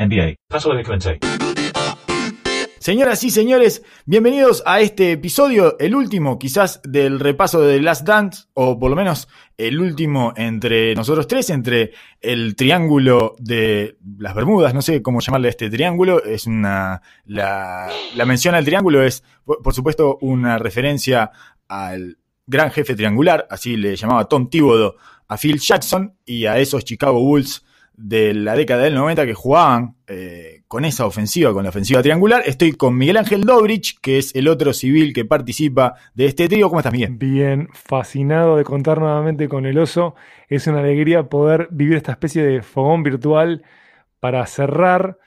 NBA. Paso que Señoras y señores, bienvenidos a este episodio, el último quizás del repaso de The Last Dance, o por lo menos el último entre nosotros tres, entre el triángulo de las Bermudas, no sé cómo llamarle a este triángulo, es una, la, mención al triángulo es, por, supuesto, una referencia al gran jefe triangular, así le llamaba Tom Thibodeau a Phil Jackson y a esos Chicago Bulls de la década del 90 que jugaban eh, con esa ofensiva, con la ofensiva triangular. Estoy con Miguel Ángel Dobrich, que es el otro civil que participa de este trío. ¿Cómo estás, Miguel? Bien, fascinado de contar nuevamente con el oso. Es una alegría poder vivir esta especie de fogón virtual para cerrar.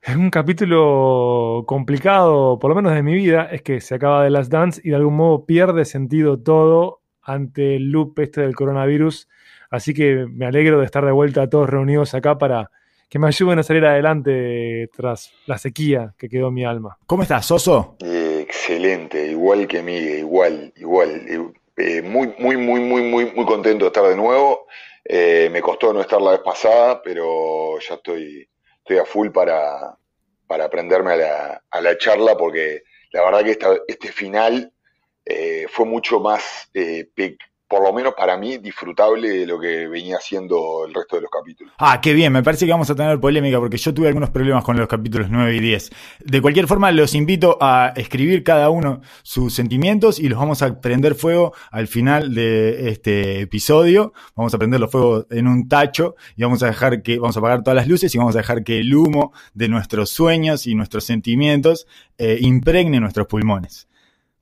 Es un capítulo complicado, por lo menos de mi vida, es que se acaba de las Dance y de algún modo pierde sentido todo ante el loop este del coronavirus Así que me alegro de estar de vuelta a todos reunidos acá para que me ayuden a salir adelante tras la sequía que quedó en mi alma. ¿Cómo estás, Soso? Eh, excelente, igual que Miguel, igual, igual. Eh, muy, muy, muy, muy, muy, muy contento de estar de nuevo. Eh, me costó no estar la vez pasada, pero ya estoy, estoy a full para, para aprenderme a la, charla, porque la verdad que este final fue mucho más eh, por lo menos para mí, disfrutable de lo que venía haciendo el resto de los capítulos. Ah, qué bien, me parece que vamos a tener polémica porque yo tuve algunos problemas con los capítulos 9 y 10. De cualquier forma, los invito a escribir cada uno sus sentimientos y los vamos a prender fuego al final de este episodio. Vamos a prender los fuegos en un tacho y vamos a dejar que, vamos a apagar todas las luces y vamos a dejar que el humo de nuestros sueños y nuestros sentimientos eh, impregne nuestros pulmones.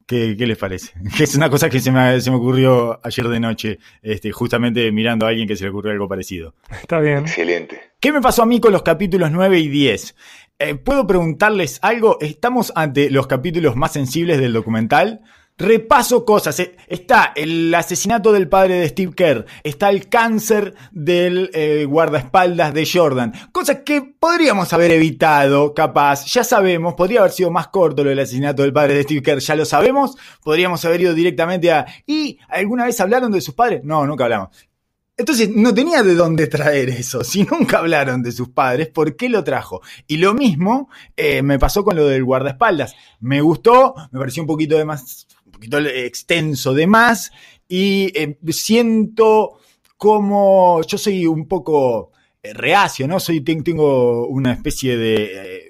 ¿Qué, ¿Qué, les parece? es una cosa que se me, ocurrió ayer de noche, este, justamente mirando a alguien que se le ocurrió algo parecido. Está bien. Excelente. ¿Qué me pasó a mí con los capítulos 9 y 10? Eh, ¿Puedo preguntarles algo? ¿Estamos ante los capítulos más sensibles del documental? Repaso cosas. Eh, está el asesinato del padre de Steve Kerr. Está el cáncer del eh, guardaespaldas de Jordan. Cosas que podríamos haber evitado, capaz. Ya sabemos, podría haber sido más corto lo del asesinato del padre de Steve Kerr. Ya lo sabemos. Podríamos haber ido directamente a... ¿Y alguna vez hablaron de sus padres? No, nunca hablamos. Entonces no tenía de dónde traer eso. Si nunca hablaron de sus padres, ¿por qué lo trajo? Y lo mismo eh, me pasó con lo del guardaespaldas. Me gustó, me pareció un poquito de más extenso de más y eh, siento como yo soy un poco eh, reacio, ¿no? Soy, tengo una especie de eh,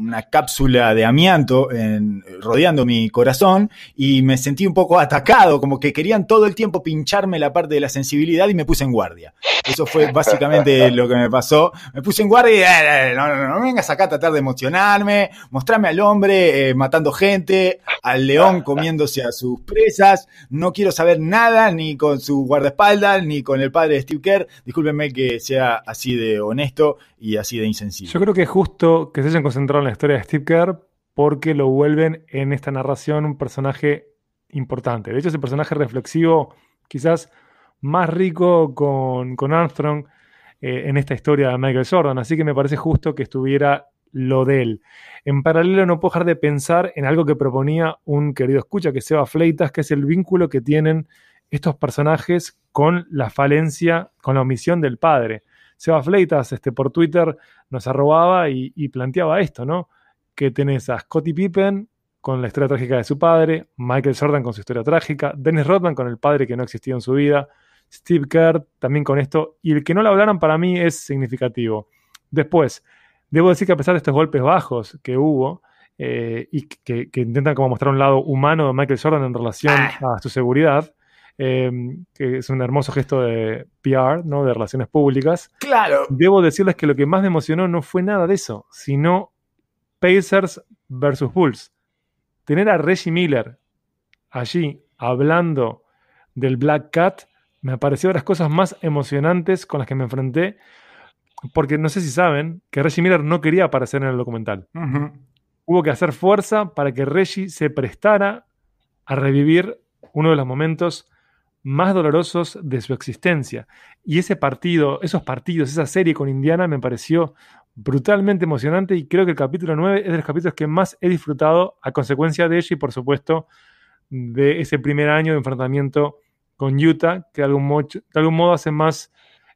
una cápsula de amianto en, rodeando mi corazón y me sentí un poco atacado, como que querían todo el tiempo pincharme la parte de la sensibilidad y me puse en guardia. Eso fue básicamente lo que me pasó. Me puse en guardia y eh, eh, no, no, vengas acá a tratar de emocionarme, mostrarme al hombre eh, matando gente, al león comiéndose a sus presas. No quiero saber nada ni con su guardaespaldas ni con el padre de Steve Kerr. Discúlpenme que sea así de honesto y así de insensible. Yo creo que es justo que se hayan concentrado en la historia de Steve Kerr porque lo vuelven en esta narración un personaje importante. De hecho, es el personaje reflexivo quizás más rico con, Armstrong eh, en esta historia de Michael Jordan. Así que me parece justo que estuviera lo de él. En paralelo no puedo dejar de pensar en algo que proponía un querido escucha, que va a Fleitas, que es el vínculo que tienen estos personajes con la falencia, con la omisión del padre. Seba Fleitas este, por Twitter nos arrobaba y, planteaba esto, ¿no? Que tenés a Scottie Pippen con la historia trágica de su padre, Michael Jordan con su historia trágica, Dennis Rodman con el padre que no existía en su vida, Steve Kerr también con esto, y el que no lo hablaran para mí es significativo. Después, debo decir que a pesar de estos golpes bajos que hubo, eh, y que, que, intentan como mostrar un lado humano de Michael Jordan en relación ah. a su seguridad, Em, que es un hermoso gesto de PR, ¿no? de relaciones públicas. Claro. Debo decirles que lo que más me emocionó no fue nada de eso, sino Pacers versus Bulls. Tener a Reggie Miller allí hablando del Black Cat me pareció de las cosas más emocionantes con las que me enfrenté, porque no sé si saben que Reggie Miller no quería aparecer en el documental. Hubo que hacer fuerza para que Reggie se prestara a revivir uno de los momentos más dolorosos de su existencia. Y ese partido, esos partidos, esa serie con Indiana me pareció brutalmente emocionante y creo que el capítulo 9 es de los capítulos que más he disfrutado a consecuencia de ello y por supuesto de ese primer año de enfrentamiento con Utah, que de algún, modo, de algún modo hace más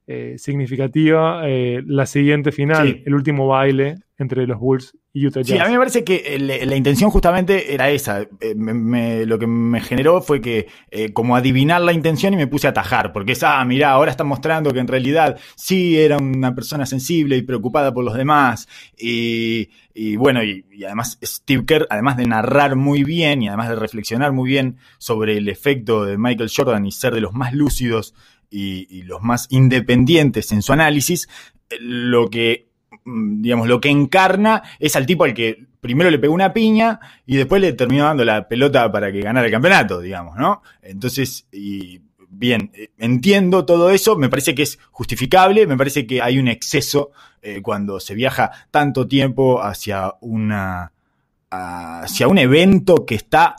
eh, significativa eh, la siguiente final, el último baile entre los Bulls y Utah Jazz. Sí, a mí me parece que eh, la intención justamente era esa. lo que me generó fue que como adivinar la intención y me puse a atajar, porque es, ah, mirá, ahora está mostrando que en realidad sí era una persona sensible y preocupada por los demás. Y, bueno, y, y, además Steve Kerr, además de narrar muy bien y además de reflexionar muy bien sobre el efecto de Michael Jordan y ser de los más lúcidos y, los más independientes en su análisis, eh, lo que mm, digamos, lo que encarna es al tipo al que primero le pegó una piña y después le terminó dando la pelota para que ganara el campeonato, digamos, ¿no? Entonces, y bien, eh, entiendo todo eso, me parece que es justificable, me parece que hay un exceso eh, cuando se viaja tanto tiempo hacia una hacia un evento que está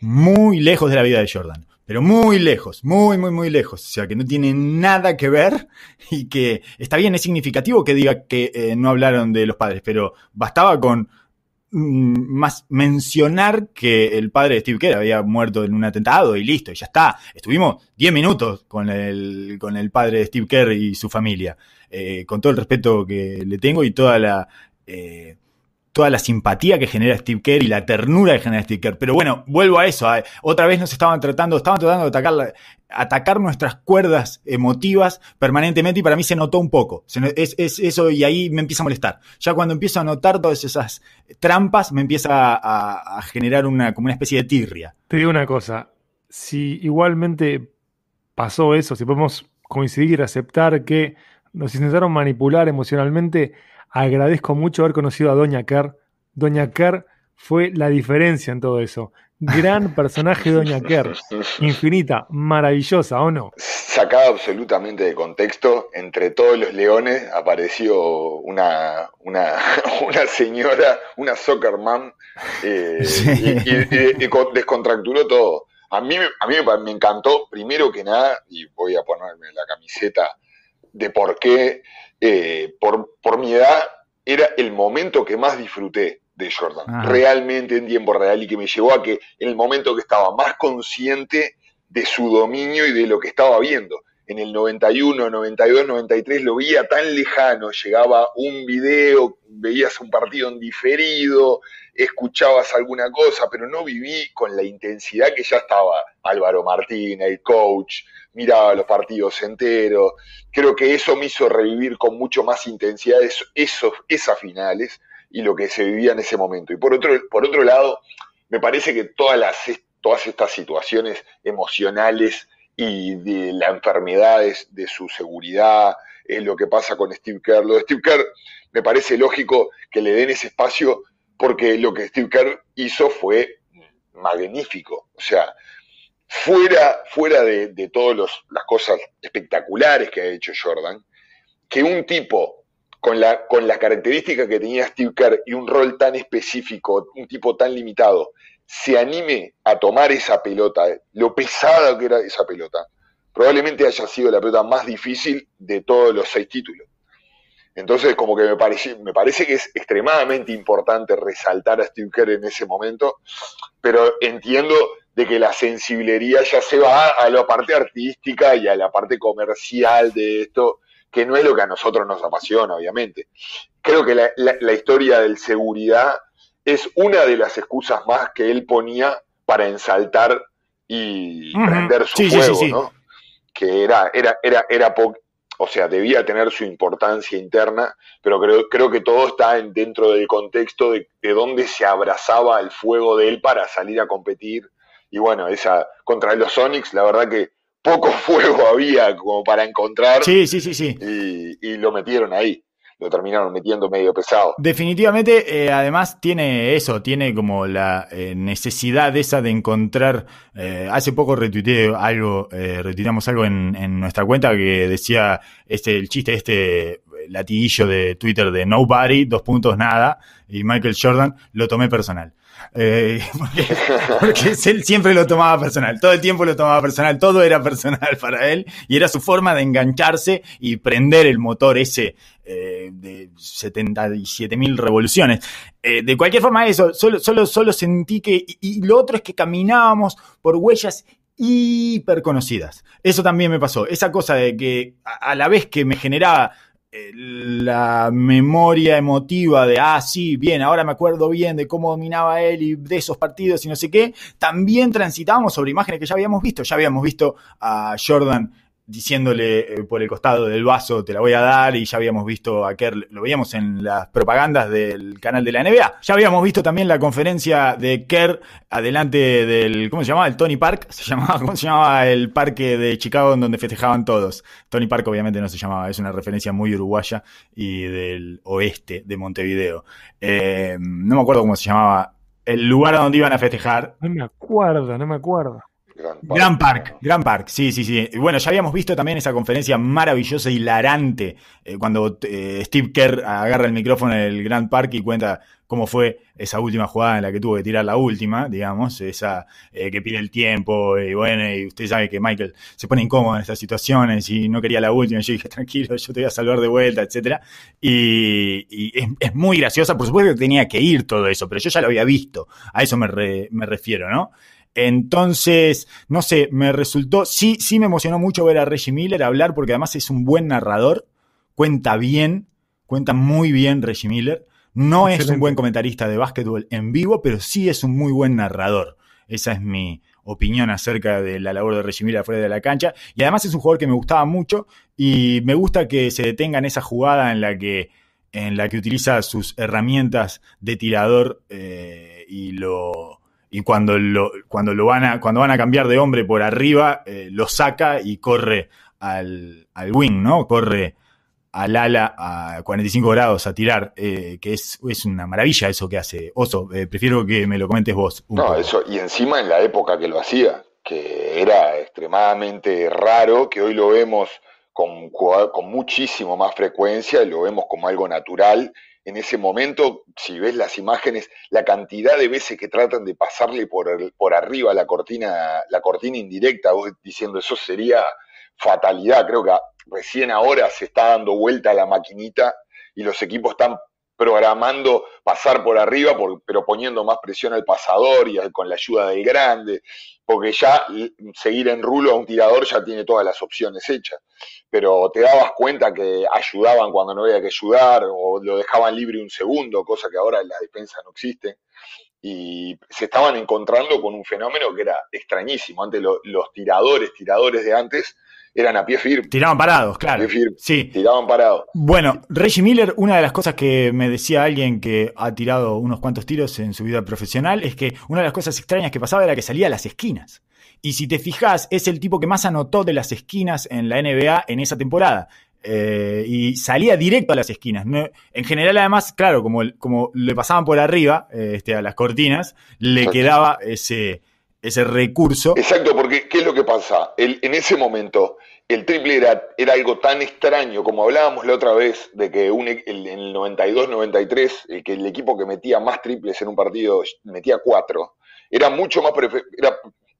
muy lejos de la vida de Jordan pero muy lejos, muy, muy, muy lejos. O sea, que no tiene nada que ver y que está bien, es significativo que diga que eh, no hablaron de los padres, pero bastaba con mm, más mencionar que el padre de Steve Kerr había muerto en un atentado y listo, y ya está. Estuvimos 10 minutos con el, con el padre de Steve Kerr y su familia, eh, con todo el respeto que le tengo y toda la... Eh, toda la simpatía que genera Steve Kerr y la ternura que genera Steve Kerr. Pero bueno, vuelvo a eso. ¿eh? otra vez nos estaban tratando, estaban tratando de atacar, atacar nuestras cuerdas emotivas permanentemente y para mí se notó un poco. es, eso y ahí me empieza a molestar. Ya cuando empiezo a notar todas esas trampas, me empieza a, generar una, como una especie de tirria. Te digo una cosa. Si igualmente pasó eso, si podemos coincidir, aceptar que nos intentaron manipular emocionalmente, Agradezco mucho haber conocido a Doña Kerr. Doña Kerr fue la diferencia en todo eso. Gran personaje Doña Kerr. Infinita, maravillosa, ¿o no? Sacada absolutamente de contexto, entre todos los leones apareció una, una, señora, una soccer eh, y, descontracturó todo. A mí, a mí me encantó, primero que nada, y voy a ponerme la camiseta de por qué, eh, por, por, mi edad, era el momento que más disfruté de Jordan, realmente en tiempo real, y que me llevó a que en el momento que estaba más consciente de su dominio y de lo que estaba viendo en el 91, 92, 93 lo veía tan lejano, llegaba un video, veías un partido en diferido, escuchabas alguna cosa, pero no viví con la intensidad que ya estaba Álvaro Martín, el coach, miraba los partidos enteros. Creo que eso me hizo revivir con mucho más intensidad esos, esas finales y lo que se vivía en ese momento. Y por otro, por otro lado, me parece que todas, las, todas estas situaciones emocionales, y de la enfermedad de, su seguridad, es lo que pasa con Steve Kerr. Lo de Steve Kerr me parece lógico que le den ese espacio porque lo que Steve Kerr hizo fue magnífico. O sea, fuera, fuera de, todas las cosas espectaculares que ha hecho Jordan, que un tipo con la, con característica que tenía Steve Kerr y un rol tan específico, un tipo tan limitado, se anime a tomar esa pelota, eh, lo pesada que era esa pelota, probablemente haya sido la pelota más difícil de todos los seis títulos. Entonces, como que me parece, que es extremadamente importante resaltar a Steve en ese momento, pero entiendo de que la sensiblería ya se va a la parte artística y a la parte comercial de esto, que no es lo que a nosotros nos apasiona, obviamente. Creo que la historia del seguridad es una de las excusas más que él ponía para ensaltar y prender su fuego, ¿no? Que era, era, era, era o sea, debía tener su importancia interna, pero creo, creo que todo está dentro del contexto de, de dónde se abrazaba el fuego de él para salir a competir. Y bueno, esa contra los Sonics, la verdad que poco fuego había como para encontrar. Sí, sí, sí, sí. y lo metieron ahí lo terminaron metiendo medio pesado. Definitivamente, eh, además tiene eso, tiene como la eh, necesidad esa de encontrar. Eh, hace poco retuiteé algo, eh, retiramos algo en, en, nuestra cuenta que decía este el chiste, este eh, latiguillo de Twitter de Nobody, dos puntos nada, y Michael Jordan, lo tomé personal. Eh, porque, él siempre lo tomaba personal, todo el tiempo lo tomaba personal, todo era personal para él y era su forma de engancharse y prender el motor ese eh, de de mil revoluciones. Eh, de cualquier forma, eso, solo, solo, sentí que... Y, lo otro es que caminábamos por huellas hiper conocidas. Eso también me pasó. Esa cosa de que a la vez que me generaba la memoria emotiva de, ah, sí, bien, ahora me acuerdo bien de cómo dominaba él y de esos partidos y no sé qué, también transitábamos sobre imágenes que ya habíamos visto. Ya habíamos visto a Jordan diciéndole eh, por el costado del vaso, te la voy a dar, y ya habíamos visto a Kerr, lo veíamos en las propagandas del canal de la NBA, ya habíamos visto también la conferencia de Kerr adelante del, ¿cómo se llamaba? El Tony Park, se llamaba, ¿cómo se llamaba el parque de Chicago en donde festejaban todos? Tony Park obviamente no se llamaba, es una referencia muy uruguaya y del oeste de Montevideo. Eh, no me acuerdo cómo se llamaba el lugar donde iban a festejar. No me acuerdo, no me acuerdo. Grand Park. Grand Park, sí, sí, sí. Bueno, ya habíamos visto también esa conferencia maravillosa, hilarante, eh, cuando eh, Steve Kerr agarra el micrófono en el Grand Park y cuenta cómo fue esa última jugada en la que tuvo que tirar la última, digamos, esa eh, que pide el tiempo, y bueno, y usted sabe que Michael se pone incómodo en estas situaciones y no quería la última, yo dije, tranquilo, yo te voy a salvar de vuelta, etcétera, y, es, muy graciosa, por supuesto que tenía que ir todo eso, pero yo ya lo había visto, a eso me refiero, ¿no? Entonces, no sé, me resultó, sí, sí me emocionó mucho ver a Reggie Miller hablar porque además es un buen narrador, cuenta bien, cuenta muy bien Reggie Miller. No es un buen comentarista de básquetbol en vivo, pero sí es un muy buen narrador. Esa es mi opinión acerca de la labor de Reggie Miller afuera de la cancha. Y además es un jugador que me gustaba mucho y me gusta que se detenga en esa jugada en la que, en la que utiliza sus herramientas de tirador eh, y lo y cuando lo, cuando lo van a, cuando van a cambiar de hombre por arriba, eh, lo saca y corre al, wing, ¿no? Corre al ala a 45 grados a tirar, eh, que es, es, una maravilla eso que hace. Oso, eh, prefiero que me lo comentes vos. no, eso, y encima en la época que lo hacía, que era extremadamente raro, que hoy lo vemos con, con muchísimo más frecuencia, lo vemos como algo natural en ese momento, si ves las imágenes, la cantidad de veces que tratan de pasarle por, por arriba la cortina, la cortina indirecta, vos diciendo eso sería fatalidad, creo que recién ahora se está dando vuelta la maquinita y los equipos están programando pasar por arriba, pero poniendo más presión al pasador y con la ayuda del grande, porque ya seguir en rulo a un tirador ya tiene todas las opciones hechas. Pero te dabas cuenta que ayudaban cuando no había que ayudar, o lo dejaban libre un segundo, cosa que ahora en la defensa no existe y se estaban encontrando con un fenómeno que era extrañísimo. Antes los tiradores, tiradores de antes, eran a pie firme. Tiraban parados, claro. Sí. Tiraban parados. Bueno, Reggie Miller, una de las cosas que me decía alguien que ha tirado unos cuantos tiros en su vida profesional es que una de las cosas extrañas que pasaba era que salía a las esquinas. Y si te fijas, es el tipo que más anotó de las esquinas en la NBA en esa temporada. Eh, y salía directo a las esquinas. en general, además, claro, como, como le pasaban por arriba eh, este, a las cortinas, le quedaba ese, ese recurso. Exacto, porque ¿qué es lo que pasa? en ese momento, el triple era, era algo tan extraño, como hablábamos la otra vez, de que e, en el, 92-93, eh, que el equipo que metía más triples en un partido metía cuatro, era mucho más era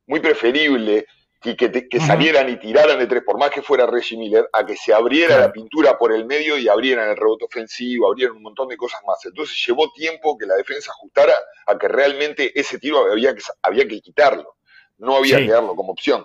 muy preferible que, salieran y tiraran de tres, por más que fuera Reggie Miller, a que se abriera la pintura por el medio y abrieran el rebote ofensivo, abrieran un montón de cosas más. Entonces llevó tiempo que la defensa ajustara a que realmente ese tiro había que, había que quitarlo, no había que darlo como opción.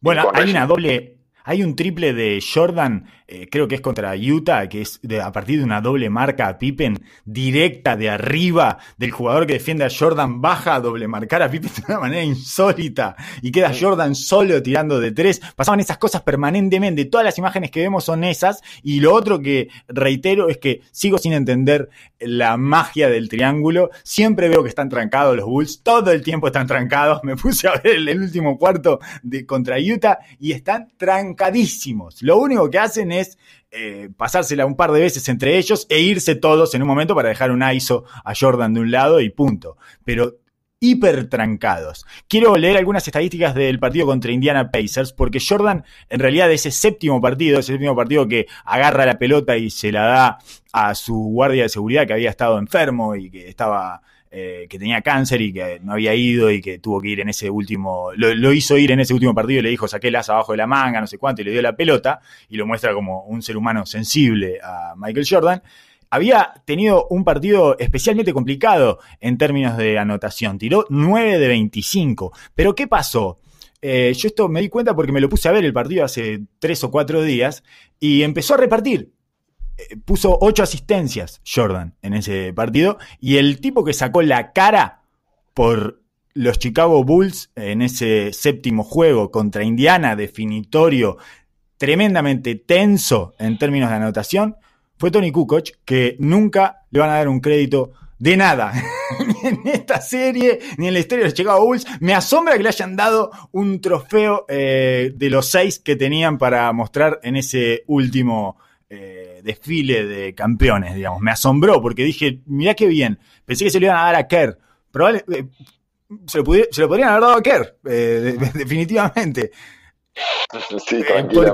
Bueno, hay una doble, hay un triple de Jordan eh, creo que es contra Utah, que es a partir de una doble marca a Pippen, directa de arriba del jugador que defiende a Jordan, baja a doble marcar a Pippen de una manera insólita y queda Jordan solo tirando de tres. Pasaban esas cosas permanentemente, todas las imágenes que vemos son esas y lo otro que reitero es que sigo sin entender la magia del triángulo, siempre veo que están trancados los Bulls, todo el tiempo están trancados, me puse a ver el, último cuarto de contra Utah y están trancadísimos. Lo único que hacen es eh, pasársela un par de veces entre ellos e irse todos en un momento para dejar un ISO a Jordan de un lado y punto. Pero hiper trancados. Quiero leer algunas estadísticas del partido contra Indiana Pacers, porque Jordan, en realidad, ese séptimo partido, ese séptimo partido que agarra la pelota y se la da a su guardia de seguridad que había estado enfermo y que estaba eh, que tenía cáncer y que no había ido y que tuvo que ir en ese último, lo, hizo ir en ese último partido y le dijo, saqué el abajo de la manga, no sé cuánto, y le dio la pelota y lo muestra como un ser humano sensible a Michael Jordan. Había tenido un partido especialmente complicado en términos de anotación. Tiró 9 de 25. Pero ¿qué pasó? Eh, yo esto me di cuenta porque me lo puse a ver el partido hace tres o cuatro días y empezó a repartir eh, puso ocho asistencias Jordan en ese partido y el tipo que sacó la cara por los Chicago Bulls en ese séptimo juego contra Indiana definitorio tremendamente tenso en términos de anotación fue Tony Kukoc que nunca le van a dar un crédito de nada ni en esta serie ni en la historia de los Chicago Bulls me asombra que le hayan dado un trofeo eh, de los seis que tenían para mostrar en ese último eh, desfile de campeones, digamos. Me asombró porque dije, mirá qué bien, pensé que se lo iban a dar a Kerr. Eh, se, lo se, lo podrían haber dado a Kerr, eh, definitivamente.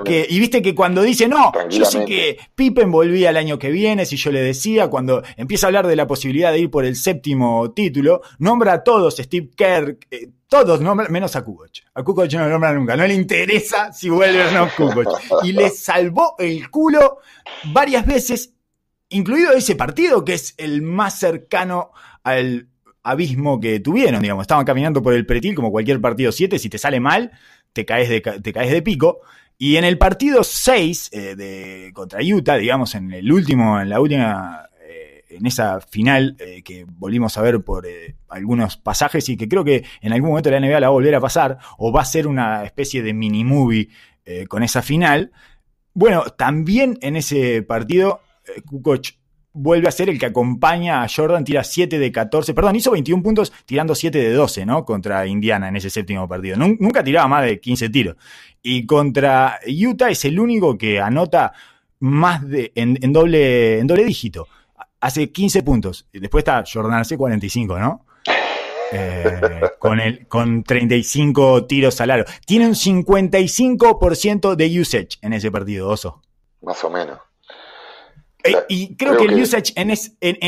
Eh, y viste que cuando dice, no, yo sé que Pippen volvía el año que viene, si yo le decía, cuando empieza a hablar de la posibilidad de ir por el séptimo título, nombra a todos, Steve Kerr, eh, todos nombran, menos a Kukoc. A Kukoc no lo nombra nunca, no le interesa si vuelve o no Kukoc. Y le salvó el culo varias veces, incluido ese partido que es el más cercano al abismo que tuvieron, digamos, estaban caminando por el pretil como cualquier partido 7, si te sale mal, te caes de, te caes de pico. Y en el partido 6 eh, de, contra Utah, digamos, en el último, en la última, eh, en esa final eh, que volvimos a ver por algunos pasajes y que creo que en algún momento la NBA la va a volver a pasar o va a ser una especie de mini movie con esa final. Bueno, también en ese partido, Kukoc vuelve a ser el que acompaña a Jordan, tira 7 de 14, perdón, hizo 21 puntos tirando 7 de 12, ¿no? Contra Indiana en ese séptimo partido. Nunca tiraba más de 15 tiros. Y contra Utah es el único que anota más de en, doble, en doble dígito. Hace 15 puntos. Después está Jordan, hace 45, ¿no? Eh, con, el, con 35 tiros al aro. Tiene un 55% de usage en ese partido, Oso. Más o menos. Eh, y creo, que, el usage en,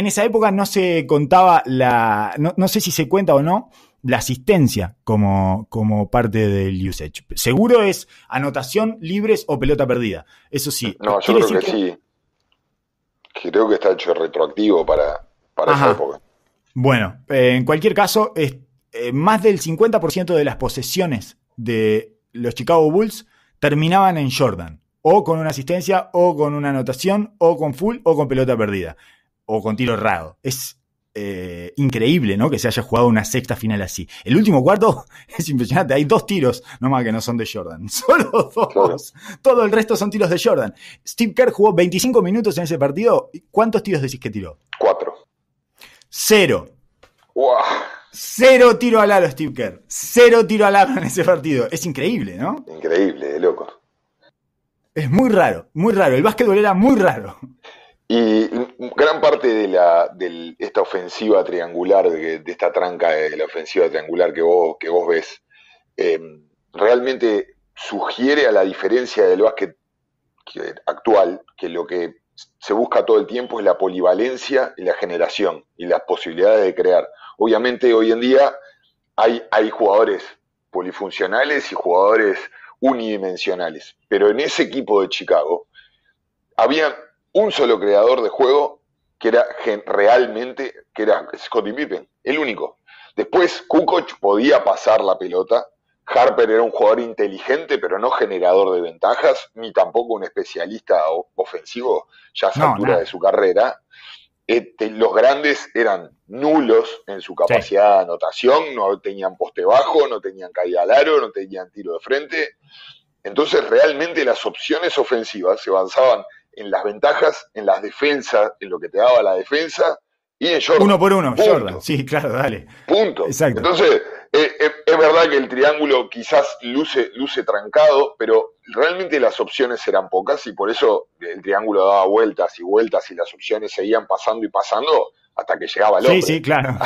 esa época no se contaba la. No, sé si se cuenta o no la asistencia como, como parte del usage. Seguro es anotación, libres o pelota perdida. Eso sí. No, yo creo que, sí. Creo que está hecho retroactivo para, para esa época. Bueno, eh, en cualquier caso, es, eh, más del 50% de las posesiones de los Chicago Bulls terminaban en Jordan o con una asistencia, o con una anotación, o con full, o con pelota perdida, o con tiro errado. Es eh, increíble, ¿no? Que se haya jugado una sexta final así. El último cuarto es impresionante. Hay dos tiros, nomás que no son de Jordan. Solo dos. Todo el resto son tiros de Jordan. Steve Kerr jugó 25 minutos en ese partido. ¿Cuántos tiros decís que tiró? Cuatro. Cero. Cero tiro al aro, Steve Kerr. Cero tiro al aro en ese partido. Es increíble, ¿no? Increíble, de loco. Es muy raro, muy raro. El básquetbol era muy raro. Y gran parte de, la, esta ofensiva triangular, de, esta tranca de la ofensiva triangular que vos, que vos ves, em, realmente sugiere a la diferencia del básquet actual, que lo que se busca todo el tiempo es la polivalencia y la generación y las posibilidades de crear. Obviamente hoy en día hay, hay jugadores polifuncionales y jugadores unidimensionales. Pero en ese equipo de Chicago había un solo creador de juego que era realmente, que era Scottie Pippen, el único. Después Kukoc podía pasar la pelota, Harper era un jugador inteligente pero no generador de ventajas, ni tampoco un especialista ofensivo ya a esa altura de su carrera. Este, los grandes eran nulos en su capacidad de anotación, no tenían poste bajo, no tenían caída al aro, no tenían tiro de frente. Entonces realmente las opciones ofensivas se avanzaban en las ventajas, en las defensas, en lo que te daba la defensa y es Uno por uno, Sí, claro, dale. Punto. Exacto. Entonces, eh, eh, es verdad que el triángulo quizás luce, luce trancado, pero realmente las opciones eran pocas y por eso el triángulo daba vueltas y vueltas y las opciones seguían pasando y pasando hasta que llegaba el claro.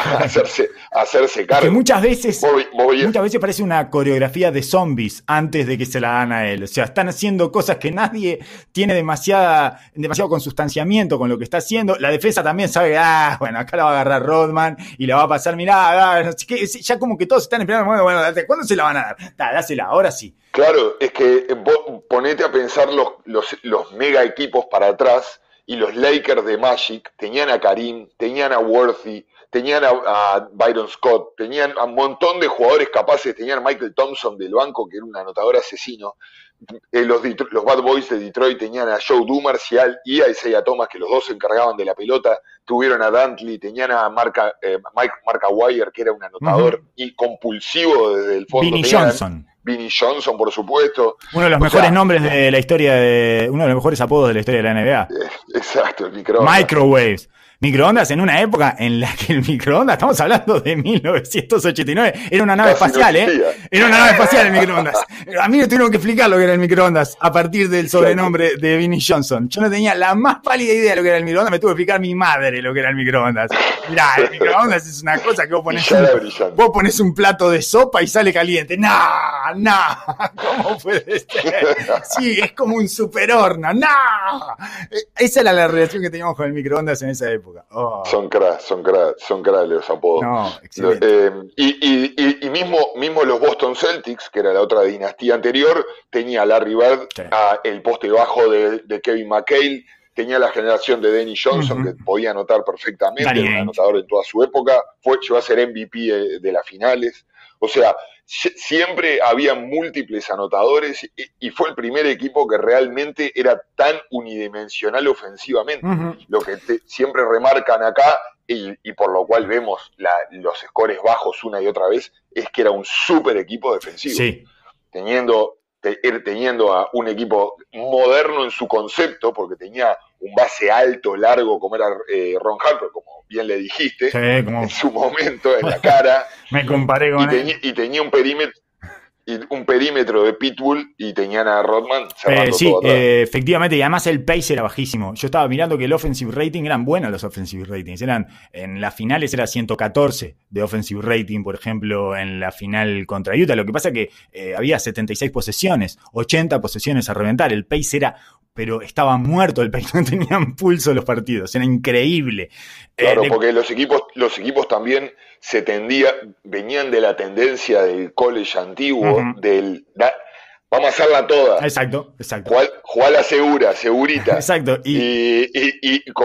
A hacerse, cargo. Que muchas veces, muchas veces parece una coreografía de zombies antes de que se la dan a él. O sea, están haciendo cosas que nadie tiene demasiada, demasiado consustanciamiento con lo que está haciendo. La defensa también sabe ah, bueno, acá la va a agarrar Rodman y la va a pasar, mirá, ah, que ya como que todos están esperando, bueno, ¿cuándo se la van a dar? dásela, ahora sí. Claro, es que ponete a pensar los, los mega equipos para atrás y los Lakers de Magic tenían a Karim, tenían a Worthy, tenían a, Byron Scott, tenían a un montón de jugadores capaces, tenían a Michael Thompson del banco, que era un anotador asesino, eh, los, Bad Boys de Detroit tenían a Joe Dumarcial y a Isaiah Thomas, que los dos se encargaban de la pelota, tuvieron a Dantley, tenían a Marca, eh, Mike Marca Wire, que era un anotador y compulsivo desde el fondo. de Johnson. Vinnie Johnson, por supuesto. Uno de los mejores nombres de la historia de. Uno de los mejores apodos de la historia de la NBA. Eh, exacto, el micro. Microwaves microondas en una época en la que el microondas, estamos hablando de 1989, era una nave espacial, ¿eh? Era una nave espacial el microondas. A mí me tuvieron que explicar lo que era el microondas a partir del sobrenombre de Vinnie Johnson. Yo no tenía la más pálida idea de lo que era el microondas, me tuvo que explicar mi madre lo que era el microondas. Mirá, el microondas es una cosa que vos pones, un, plato de sopa y sale caliente. ¡No! ¡Nah! ¡No! Nah! cómo puede ser? Sí, es como un superhorno. ¡No! Nah! Eh, esa era la relación que teníamos con el microondas en esa época. Oh. Son cracks, son cracks, son cracks los apodos. Eh, y, mismo, mismo, los Boston Celtics, que era la otra dinastía anterior, tenía a Larry Bird, a el poste bajo de, Kevin McHale, tenía la generación de Danny Johnson, que podía anotar perfectamente, era un anotador en toda su época, fue, a ser MVP de las finales. O sea, siempre había múltiples anotadores y, fue el primer equipo que realmente era tan unidimensional ofensivamente. Lo que siempre remarcan acá y, por lo cual vemos los scores bajos una y otra vez es que era un súper equipo defensivo. Teniendo ir teniendo a un equipo moderno en su concepto, porque tenía un base alto, largo, como era eh, Ron Harper, como bien le dijiste, en su momento, en la cara. Me comparé con él. y tenía un perímetro y un perímetro de Pitbull y tenían a Rodman. Eh, sí, eh, efectivamente, y además el pace era bajísimo. Yo estaba mirando que el offensive rating eran buenos los offensive ratings. Eran, en las finales era 114 de offensive rating, por ejemplo, en la final contra Utah. Lo que pasa que eh, había 76 posesiones, 80 posesiones a reventar. El pace era pero estaba muerto el país, no tenían pulso los partidos, era increíble. Claro, eh, porque los equipos, los equipos también se tendía, venían de la tendencia del college antiguo, del vamos a hacerla toda. Exacto, exacto. Jugar la segura, segurita. exacto. Y...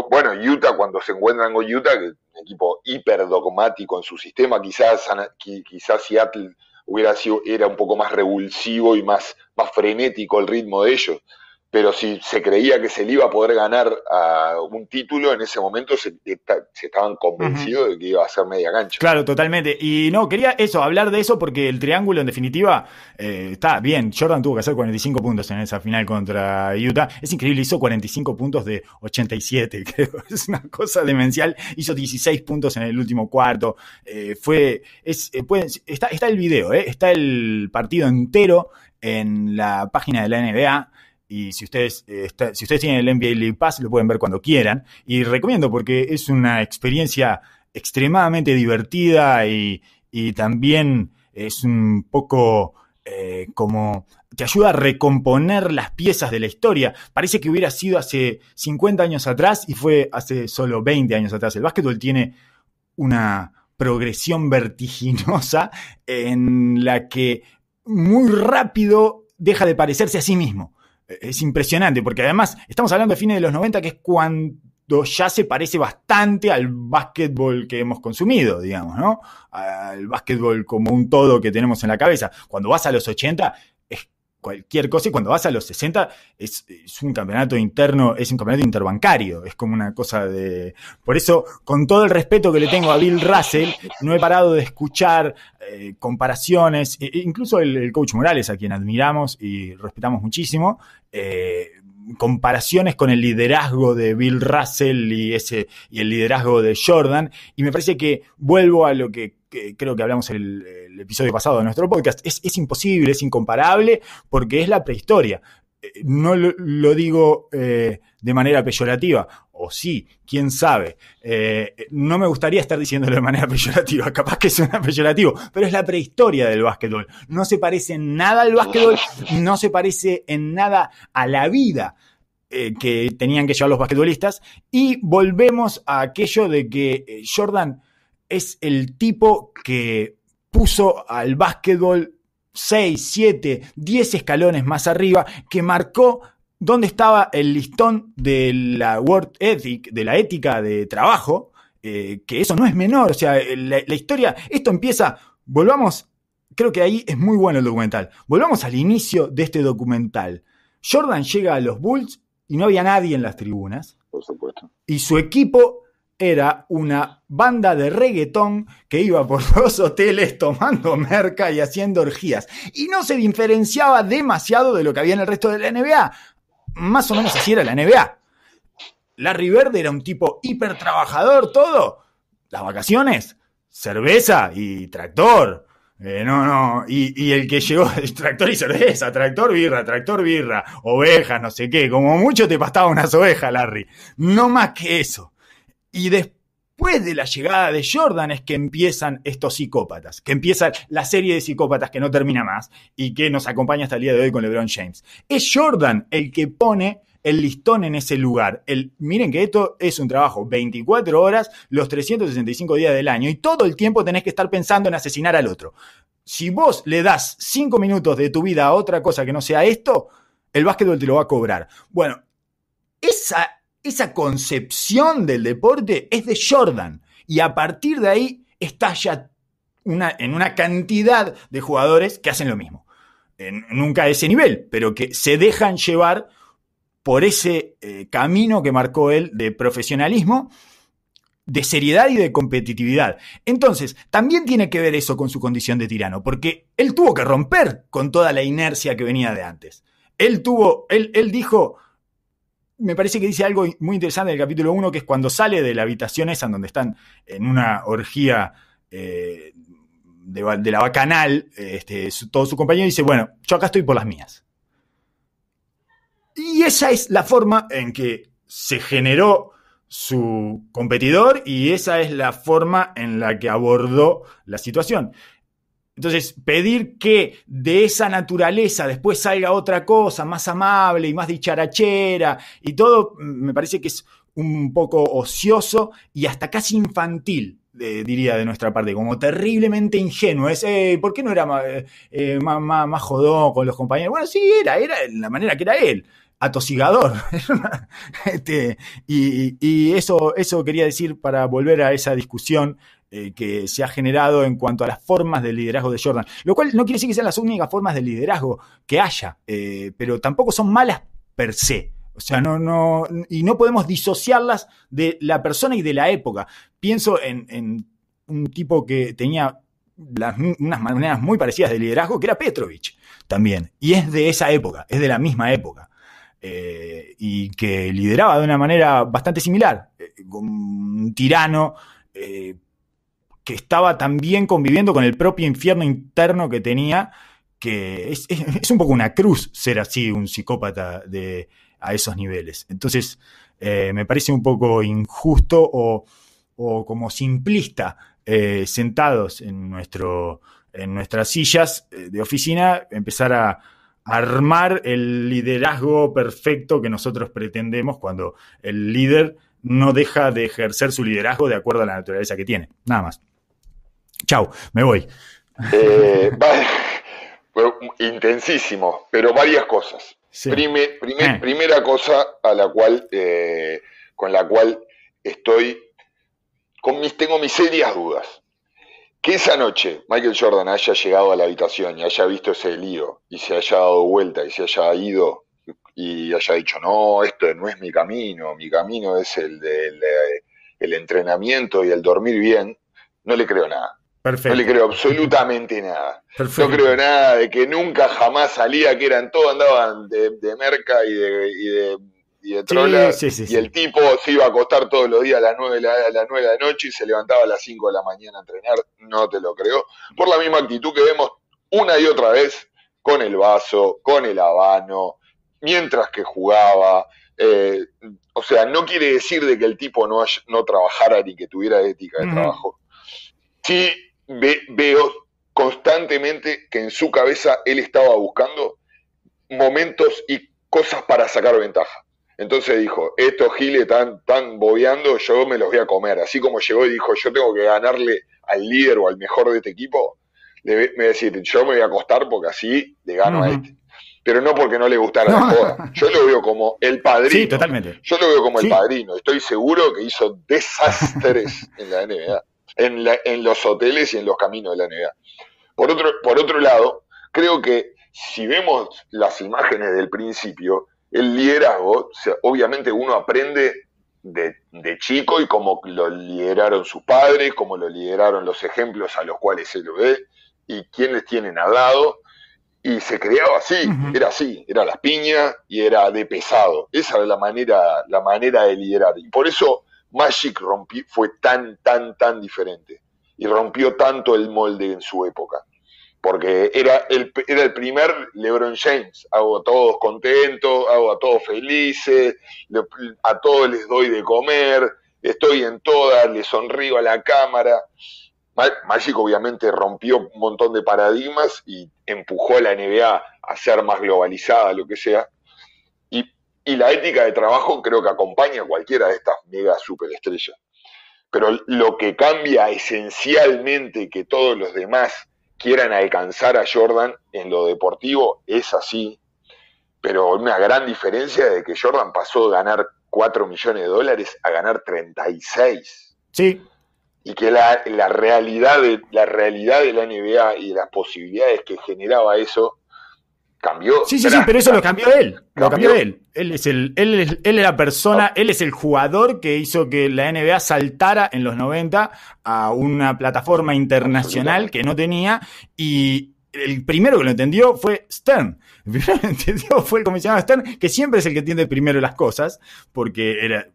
bueno, Utah cuando se encuentran con Utah, un equipo hiperdogmático en su sistema, quizás, quizás Seattle hubiera sido, era un poco más revulsivo y más, más frenético el ritmo de ellos pero si se creía que se le iba a poder ganar un título, en ese momento se, estaban convencidos de que iba a ser media cancha. Claro, totalmente. Y no, quería eso, hablar de eso, porque el triángulo, en definitiva, eh, está bien. Jordan tuvo que hacer 45 puntos en esa final contra Utah. Es increíble, hizo 45 puntos de 87, creo. Es una cosa demencial. Hizo 16 puntos en el último cuarto. Eh, fue. Es, eh, está, el video, está el partido entero en la página de la NBA y si ustedes, eh, si ustedes tienen el NBA League Pass, lo pueden ver cuando quieran. Y recomiendo porque es una experiencia extremadamente divertida y, también es un poco eh, como te ayuda a recomponer las piezas de la historia. Parece que hubiera sido hace 50 años atrás y fue hace solo 20 años atrás. El básquetbol tiene una progresión vertiginosa en la que muy rápido deja de parecerse a sí mismo es impresionante, porque además estamos hablando de fines de los 90, que es cuando ya se parece bastante al básquetbol que hemos consumido, digamos, ¿no? Al básquetbol como un todo que tenemos en la cabeza. Cuando vas a los 80, cualquier cosa y cuando vas a los 60 es, un campeonato interno, es un campeonato interbancario, es como una cosa de... Por eso, con todo el respeto que le tengo a Bill Russell, no he parado de escuchar eh, comparaciones, e, e incluso el, coach Morales, a quien admiramos y respetamos muchísimo, eh, comparaciones con el liderazgo de Bill Russell y, ese, y el liderazgo de Jordan. Y me parece que vuelvo a lo que, creo que hablamos el, el, episodio pasado de nuestro podcast. Es, imposible, es incomparable, porque es la prehistoria. Eh, no lo, digo... Eh, de manera peyorativa, o sí, quién sabe. Eh, no me gustaría estar diciéndolo de manera peyorativa, capaz que suena peyorativo, pero es la prehistoria del básquetbol. No se parece en nada al básquetbol, no se parece en nada a la vida. Eh, que tenían que llevar los basquetbolistas y volvemos a aquello de que eh, Jordan es el tipo que puso al básquetbol 6, 7, 10 escalones más arriba, que marcó dónde estaba el listón de la word Ethic, de la ética de trabajo, eh, que eso no es menor, o sea, la, historia, esto empieza, volvamos, creo que ahí es muy bueno el documental, volvamos al inicio de este documental. Jordan llega a los Bulls y no había nadie en las tribunas. Por supuesto. Y su equipo era una banda de reggaetón que iba por los hoteles tomando merca y haciendo orgías. Y no se diferenciaba demasiado de lo que había en el resto de la NBA más o menos así era la NBA. Larry Verde era un tipo hiper trabajador, todo. Las vacaciones, cerveza y tractor. Eh, no, no, y, el que llegó, tractor y cerveza, tractor birra, tractor birra, oveja, no sé qué, como mucho te pastaba unas ovejas, Larry. No más que eso. Y después después de la llegada de Jordan es que empiezan estos psicópatas, que empieza la serie de psicópatas que no termina más y que nos acompaña hasta el día de hoy con LeBron James. Es Jordan el que pone el listón en ese lugar. El, miren que esto es un trabajo 24 horas, los 365 días del año y todo el tiempo tenés que estar pensando en asesinar al otro. Si vos le das 5 minutos de tu vida a otra cosa que no sea esto, el básquetbol te lo va a cobrar. Bueno, esa esa concepción del deporte es de Jordan. Y a partir de ahí estalla una, en una cantidad de jugadores que hacen lo mismo. nunca a ese nivel, pero que se dejan llevar por ese eh, camino que marcó él de profesionalismo, de seriedad y de competitividad. Entonces, también tiene que ver eso con su condición de tirano, porque él tuvo que romper con toda la inercia que venía de antes. Él tuvo, él, él dijo, me parece que dice algo muy interesante del capítulo 1, que es cuando sale de la habitación esa, en donde están en una orgía eh, de, la bacanal, este, todo su compañero dice, bueno, yo acá estoy por las mías. Y esa es la forma en que se generó su competidor y esa es la forma en la que abordó la situación. Entonces, pedir que de esa naturaleza después salga otra cosa más amable y más dicharachera y todo, mm, me parece que es un poco ocioso y hasta casi infantil, eh, diría de nuestra parte, como terriblemente ingenuo. Es, eh, ¿por qué no era más, eh, eh más, más, jodón con los compañeros? Bueno, sí, era, era la manera que era él, atosigador. este, y, y eso, eso quería decir para volver a esa discusión eh, que se ha generado en cuanto a las formas de liderazgo de Jordan. Lo cual no quiere decir que sean las únicas formas de liderazgo que haya, eh, pero tampoco son malas per se. O sea, no, no, y no podemos disociarlas de la persona y de la época. Pienso en, un tipo que tenía unas maneras muy parecidas de liderazgo, que era Petrovich también. Y es de esa época, es de la misma época. Eh, y que lideraba de una manera bastante similar, con un tirano, eh, que estaba también conviviendo con el propio infierno interno que tenía, que es, un poco una cruz ser así un psicópata de, a esos niveles. Entonces, eh, me parece un poco injusto o, como simplista eh, sentados en, nuestro, en nuestras sillas eh, de oficina, empezar a, armar el liderazgo perfecto que nosotros pretendemos cuando el líder no deja de ejercer su liderazgo de acuerdo a la naturaleza que tiene. Nada más. Chao, me voy. Eh, intensísimo, pero varias cosas. Eh. Primera cosa a la cual, eh, con la cual estoy, con mis, tengo mis serias dudas. Que esa noche Michael Jordan haya llegado a la habitación y haya visto ese lío y se haya dado vuelta y se haya ido y haya dicho, no, esto no es mi camino, mi camino es el del el entrenamiento y el dormir bien, no le creo nada. No le creo absolutamente nada. No creo nada de que nunca jamás salía, que eran todos andaban de, merca y de, y y trola, y el tipo se iba a acostar todos los días a las 9 de la, a noche y se levantaba a las 5 de la mañana a entrenar, no te lo creo, por la misma actitud que vemos una y otra vez con el vaso, con el habano, mientras que jugaba, eh, o sea, no quiere decir de que el tipo no, no trabajara ni que tuviera ética de trabajo. Sí, veo constantemente que en su cabeza él estaba buscando momentos y cosas para sacar ventaja. Entonces dijo, estos giles están tan bobeando, yo me los voy a comer. Así como llegó y dijo, yo tengo que ganarle al líder o al mejor de este equipo, me decir, yo me voy a acostar porque así le gano a este. Pero no porque no le gustara la joda. Yo lo veo como el padrino. Sí, totalmente. Yo lo veo como el padrino. Estoy seguro que hizo desastres en la NBA en, los hoteles y en los caminos de la NBA. Por otro, por otro lado, creo que si vemos las imágenes del principio, el liderazgo, obviamente uno aprende de, chico y cómo lo lideraron sus padres, cómo lo lideraron los ejemplos a los cuales se lo ve y quiénes tienen al lado. Y se creaba así, era así, era las piñas y era de pesado. Esa era la manera, la manera de liderar. Y por eso Magic rompió, fue tan, tan, tan diferente y rompió tanto el molde en su época. Porque era el, era el primer LeBron James. Hago a todos contentos, hago a todos felices, a todos les doy de comer, estoy en todas, le sonrío a la cámara. Magic obviamente rompió un montón de paradigmas y empujó a la NBA a ser más globalizada, lo que sea. Y la ética de trabajo creo que acompaña a cualquiera de estas mega superestrellas. Pero lo que cambia esencialmente que todos los demás quieran alcanzar a Jordan en lo deportivo es así, pero una gran diferencia de que Jordan pasó de ganar 4 millones de dólares a ganar 36. Sí. Y que la, realidad de, la realidad de la NBA y las posibilidades que generaba eso cambió. Sí, sí, sí, pero eso lo cambió él. Lo cambió él. Él es el, él es, él es la persona, él es el jugador que hizo que la NBA saltara en los 90 a una plataforma internacional que no tenía y el primero que lo entendió fue Stern. El primero que lo entendió fue el comisionado Stern, que siempre es el que entiende primero las cosas, porque era,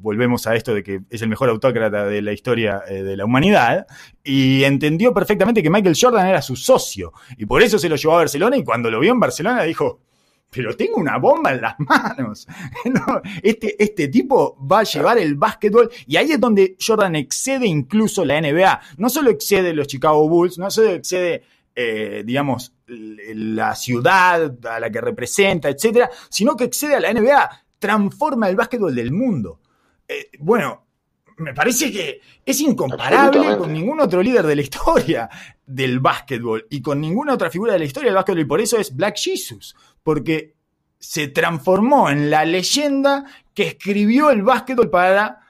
volvemos a esto de que es el mejor autócrata de la historia eh, de la humanidad, y entendió perfectamente que Michael Jordan era su socio, y por eso se lo llevó a Barcelona, y cuando lo vio en Barcelona dijo, pero tengo una bomba en las manos. este, este, tipo va a llevar el básquetbol y ahí es donde Jordan excede incluso la NBA. No solo excede los Chicago Bulls, no solo excede, eh, digamos, la ciudad a la que representa, etcétera, sino que excede a la NBA transforma el básquetbol del mundo. Eh, bueno, me parece que es incomparable con ningún otro líder de la historia del básquetbol y con ninguna otra figura de la historia del básquetbol. Y por eso es Black Jesus, porque se transformó en la leyenda que escribió el básquetbol para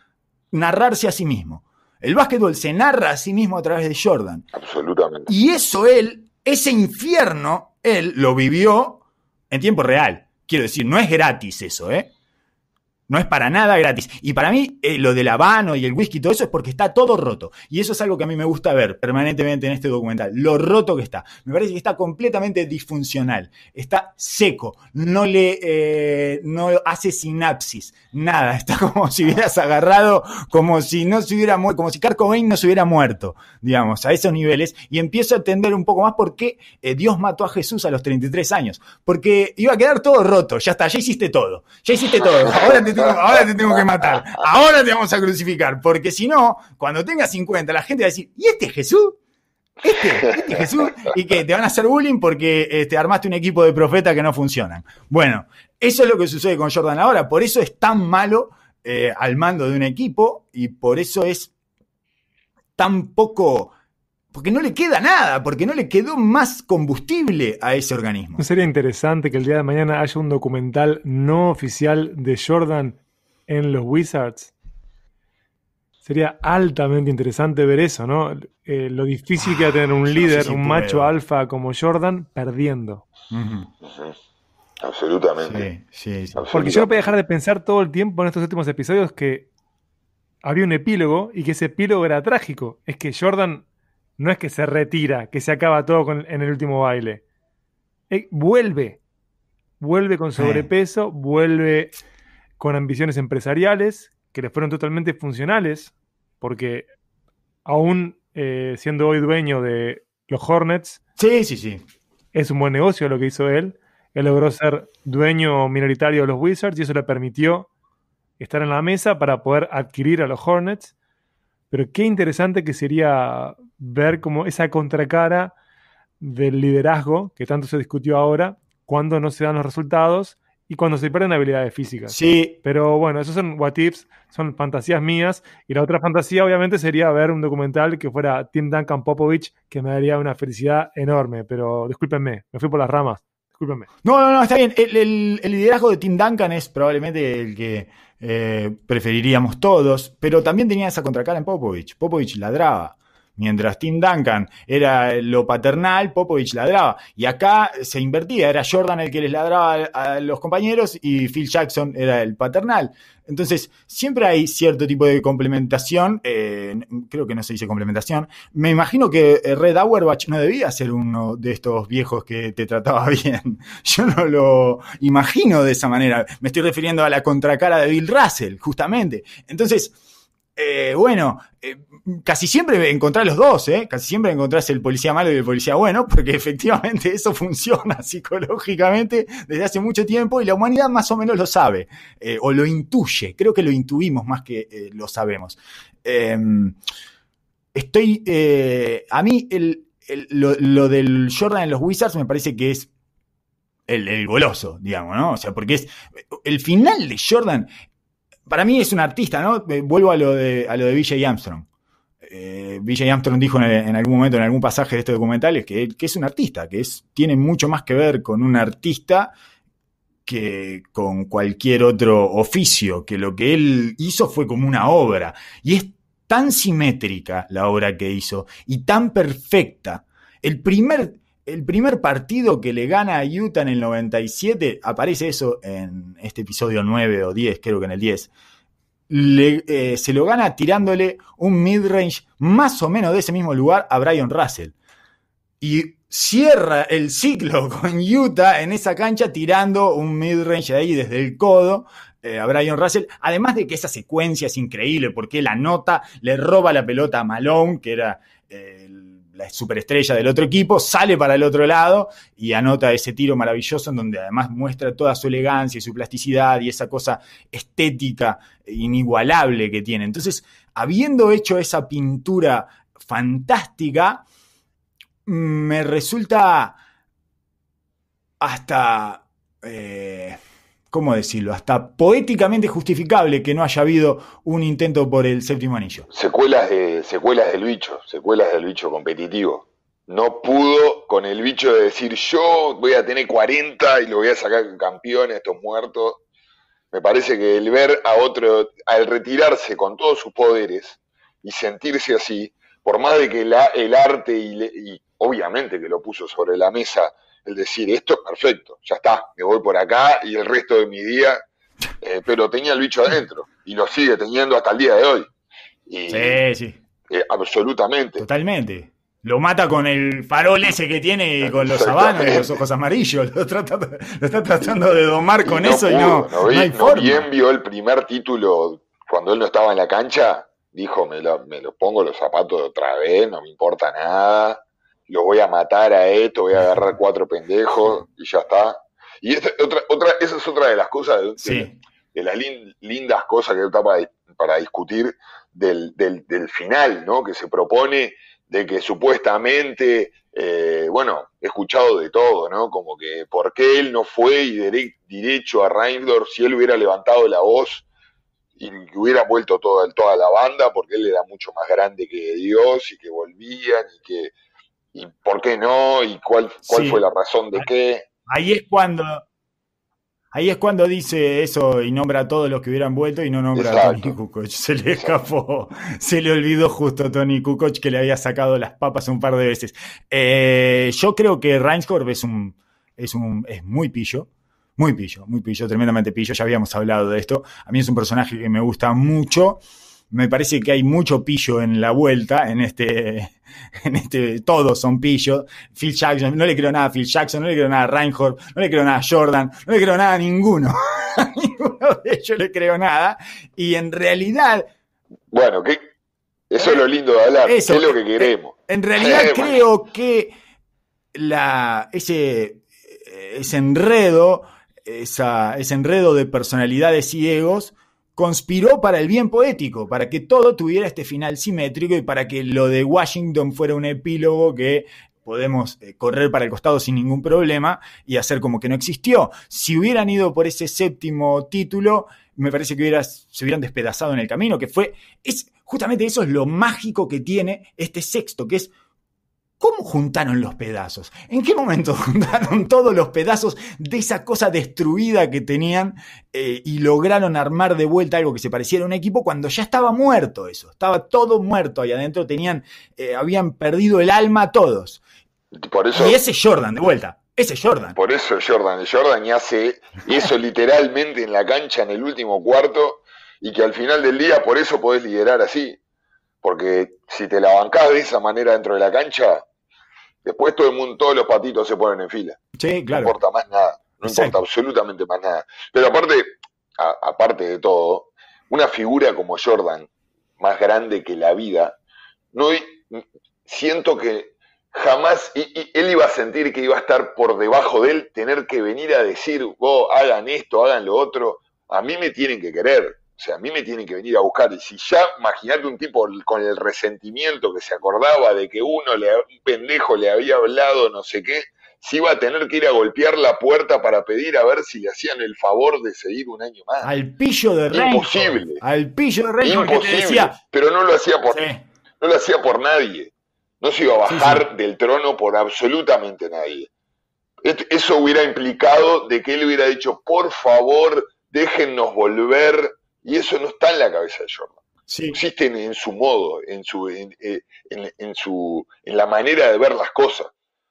narrarse a sí mismo. El básquetbol se narra a sí mismo a través de Jordan. Absolutamente. Y eso él, ese infierno, él lo vivió en tiempo real. Quiero decir, no es gratis eso, ¿eh? No es para nada gratis. Y para mí, eh, lo de la habano y el whisky, todo eso es porque está todo roto. Y eso es algo que a mí me gusta ver permanentemente en este documental. Lo roto que está. Me parece que está completamente disfuncional. Está seco. No le eh, no hace sinapsis. Nada. Está como si hubieras agarrado, como si no se hubiera muerto, como si Carco no se hubiera muerto, digamos, a esos niveles. Y empiezo a entender un poco más por qué eh, Dios mató a Jesús a los 33 años. Porque iba a quedar todo roto. Ya está, ya hiciste todo. Ya hiciste todo. Ahora ahora te tengo que matar, ahora te vamos a crucificar, porque si no, cuando tengas 50, la gente va a decir, ¿y este es Jesús? Este, este es Jesús, y que te van a hacer bullying porque te este, armaste un equipo de profetas que no funcionan. Bueno, eso es lo que sucede con Jordan ahora, por eso es tan malo eh, al mando de un equipo y por eso es tan poco porque no le queda nada, porque no le quedó más combustible a ese organismo. sería interesante que el día de mañana haya un documental no oficial de Jordan en los Wizards? Sería altamente interesante ver eso, ¿no? Eh, lo difícil que va a tener un ah, líder, un macho alfa como Jordan, perdiendo. Absolutamente. Sí, Porque yo no puedo dejar de pensar todo el tiempo en estos últimos episodios que había un epílogo y que ese epílogo era trágico. Es que Jordan no es que se retira, que se acaba todo en el último baile. Eh, vuelve. Vuelve con sobrepeso, vuelve con ambiciones empresariales que le fueron totalmente funcionales, porque aún eh, siendo hoy dueño de los Hornets. Sí, sí, sí. Es un buen negocio lo que hizo él. Él logró ser dueño minoritario de los Wizards y eso le permitió estar en la mesa para poder adquirir a los Hornets. Pero qué interesante que sería ver como esa contracara del liderazgo que tanto se discutió ahora, cuando no se dan los resultados y cuando se pierden habilidades físicas. Sí. Pero bueno, esos son what ifs, son fantasías mías. Y la otra fantasía, obviamente, sería ver un documental que fuera Tim Duncan Popovich, que me daría una felicidad enorme. Pero discúlpenme, me fui por las ramas. Discúlpenme. No, no, no, está bien. El, liderazgo de Tim Duncan es probablemente el que eh, preferiríamos todos, pero también tenía esa contracara en Popovich. Popovich ladraba. Mientras Tim Duncan era lo paternal, Popovich ladraba. Y acá se invertía, era Jordan el que les ladraba a los compañeros y Phil Jackson era el paternal. Entonces, siempre hay cierto tipo de complementación, eh, creo que no se dice complementación. Me imagino que eh, Red Auerbach no debía ser uno de estos viejos que te trataba bien. Yo no lo imagino de esa manera. Me estoy refiriendo a la contracara de Bill Russell, justamente. Entonces, eh, bueno, eh, casi siempre encontrás los dos, ¿eh? Casi siempre encontrás el policía malo y el policía bueno, porque efectivamente eso funciona psicológicamente desde hace mucho tiempo y la humanidad más o menos lo sabe, eh, o lo intuye, creo que lo intuimos más que lo sabemos. Em, estoy, a mí el, lo, del Jordan en los Wizards me parece que es el, el, goloso, digamos, ¿no? O sea, porque es. El final de Jordan para mí es un artista, ¿no? Eh, vuelvo a lo de, a lo de Armstrong. Eh, Armstrong dijo en, algún momento, en algún pasaje de este documental, que, que, es un artista, que es, tiene mucho más que ver con un artista que con cualquier otro oficio, que lo que él hizo fue como una obra. Y es tan simétrica la obra que hizo y tan perfecta. El primer, el primer partido que le gana a Utah en el 97, aparece eso en este episodio 9 o 10, creo que en el 10. Eh, se lo gana tirándole un midrange más o menos de ese mismo lugar a Brian Russell. Y cierra el ciclo con Utah en esa cancha tirando un midrange ahí desde el codo eh, a Brian Russell. Además de que esa secuencia es increíble porque la nota le roba la pelota a Malone, que era... Eh, la superestrella del otro equipo, sale para el otro lado y anota ese tiro maravilloso en donde además muestra toda su elegancia y su plasticidad y esa cosa estética inigualable que tiene. Entonces, habiendo hecho esa pintura fantástica, me resulta hasta... Eh, ¿cómo decirlo? Hasta poéticamente justificable que no haya habido un intento por el séptimo anillo. Secuelas, de, secuelas del bicho, secuelas del bicho competitivo. No pudo con el bicho de decir yo voy a tener 40 y lo voy a sacar campeón estos muertos. Me parece que el ver a otro, al retirarse con todos sus poderes y sentirse así, por más de que la, el arte y, y obviamente que lo puso sobre la mesa el decir, esto es perfecto, ya está, me voy por acá y el resto de mi día, eh, pero tenía el bicho adentro y lo sigue teniendo hasta el día de hoy. sí, sí. Eh, absolutamente. Totalmente. Lo mata con el farol ese que tiene y con los sabanos y los ojos amarillos. Lo, está tratando de domar con eso y no, no, Bien vio el primer título cuando él no estaba en la cancha, dijo, me lo, me lo pongo los zapatos otra vez, no me importa nada los voy a matar a esto, voy a agarrar cuatro pendejos y ya está. Y otra, otra, esa es otra de las cosas, de, las lindas cosas que está para, para discutir del, del, final, ¿no? Que se propone de que supuestamente, eh, bueno, he escuchado de todo, ¿no? Como que por qué él no fue y derecho a reindor si él hubiera levantado la voz y hubiera vuelto toda, toda la banda porque él era mucho más grande que Dios y que volvían y que y por qué no y cuál, cuál fue la razón de qué. Ahí es cuando ahí es cuando dice eso y nombra a todos los que hubieran vuelto y no nombra a Tony Kukoc. Se le escapó, se le olvidó justo a Tony Kukoc que le había sacado las papas un par de veces. Eh, yo creo que Reinskorb es un, es un es muy pillo. Muy pillo, muy pillo, tremendamente pillo, ya habíamos hablado de esto. A mí es un personaje que me gusta mucho me parece que hay mucho pillo en la vuelta, en este, en este, todos son pillos. Phil Jackson, no le creo nada a Phil Jackson, no le creo nada a Reinhardt, no le creo nada a Jordan, no le creo nada a ninguno. a ninguno de ellos le creo nada. Y en realidad. Bueno, ¿qué? eso es lo lindo de hablar, eso, es lo que queremos. Eh, en realidad creo que la, ese, ese enredo, ese enredo de personalidades y egos conspiró para el bien poético, para que todo tuviera este final simétrico y para que lo de Washington fuera un epílogo que podemos eh, correr para el costado sin ningún problema y hacer como que no existió. Si hubieran ido por ese séptimo título, me parece que se hubieran despedazado en el camino, que fue, es, justamente eso es lo mágico que tiene este sexto, que es ¿Cómo juntaron los pedazos? ¿En qué momento juntaron todos los pedazos de esa cosa destruida que tenían eh, y lograron armar de vuelta algo que se pareciera a un equipo cuando ya estaba muerto eso? Estaba todo muerto ahí adentro, tenían, eh, habían perdido el alma todos. Por eso, y ese Jordan de vuelta. Ese Jordan. Por eso Jordan. Jordan y hace eso literalmente en la cancha en el último cuarto y que al final del día por eso podés liderar así. Porque si te la bancás de esa manera dentro de la cancha, después todo el mundo, todos los patitos se ponen en fila. Sí, claro. No importa más nada, no importa absolutamente más nada. Pero aparte, aparte de todo, una figura como Jordan, más grande que la vida, no siento que jamás, él iba a sentir que iba a estar por debajo de él, tener que venir a decir, oh, hagan esto, hagan lo otro, a mí me tienen que querer. O sea, a mí me tienen que venir a buscar. Y si ya, imagínate un tipo con el resentimiento que se acordaba de que uno, le, un pendejo le había hablado no sé qué, si iba a tener que ir a golpear la puerta para pedir a ver si le hacían el favor de seguir un año más. Al pillo de rey. Imposible. Al pillo de rey. Imposible. Pero no lo hacía por, no lo hacía por nadie. No se iba a bajar del trono por absolutamente nadie. Eso hubiera implicado de que él hubiera dicho, por favor, déjennos volver y eso no está en la cabeza de Jordan. Sí. Existe en, su modo, en su eh, en, su en la manera de ver las cosas.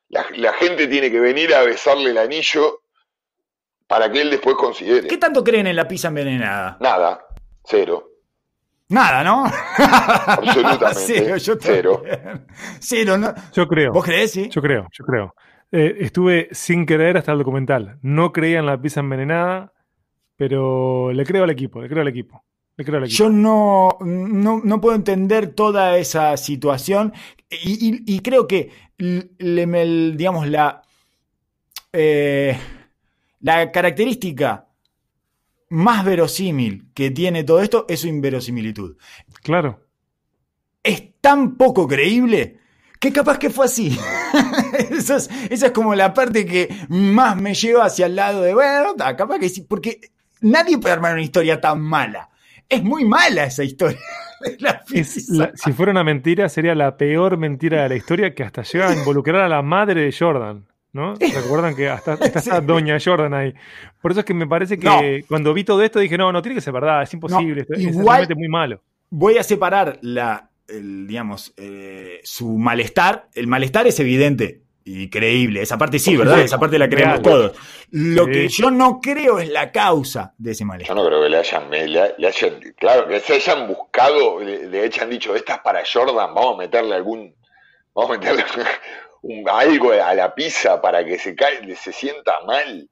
La, gente tiene que venir a besarle el anillo para que él después considere. ¿Qué tanto creen en la pizza envenenada? Nada, cero. Nada, ¿no? Absolutamente. Cero, yo cero. Yo creo. ¿Vos crees? Sí. Yo creo, yo creo. Eh, estuve sin creer hasta el documental. No creía en la pizza envenenada pero le creo al equipo, le creo al equipo. Yo no, no, puedo entender toda esa situación y, creo que, le, digamos, la, eh, la característica más verosímil que tiene todo esto es su inverosimilitud. Claro. Es tan poco creíble que capaz que fue así. esa, es, esa, es, como la parte que más me lleva hacia el lado de, bueno, capaz que sí, porque nadie puede armar una historia tan mala. Es muy mala esa historia. si fuera una mentira, sería la peor mentira de la historia que hasta llega a involucrar a la madre de Jordan. ¿no? Recuerdan que hasta, está Doña Jordan ahí. Por eso es que me parece que cuando vi todo esto dije, no, no tiene que ser verdad, es imposible, es muy malo. Voy a separar la, digamos, eh, su malestar. El malestar es evidente, increíble. Esa parte sí, ¿verdad? Esa parte la creemos todos. Lo que yo no creo es la causa de ese malestar. Yo no creo que le hayan, claro, que se hayan buscado, de hecho han dicho, esta es para Jordan, vamos a meterle algún, vamos a meterle algo a la pizza para que se, se sienta mal.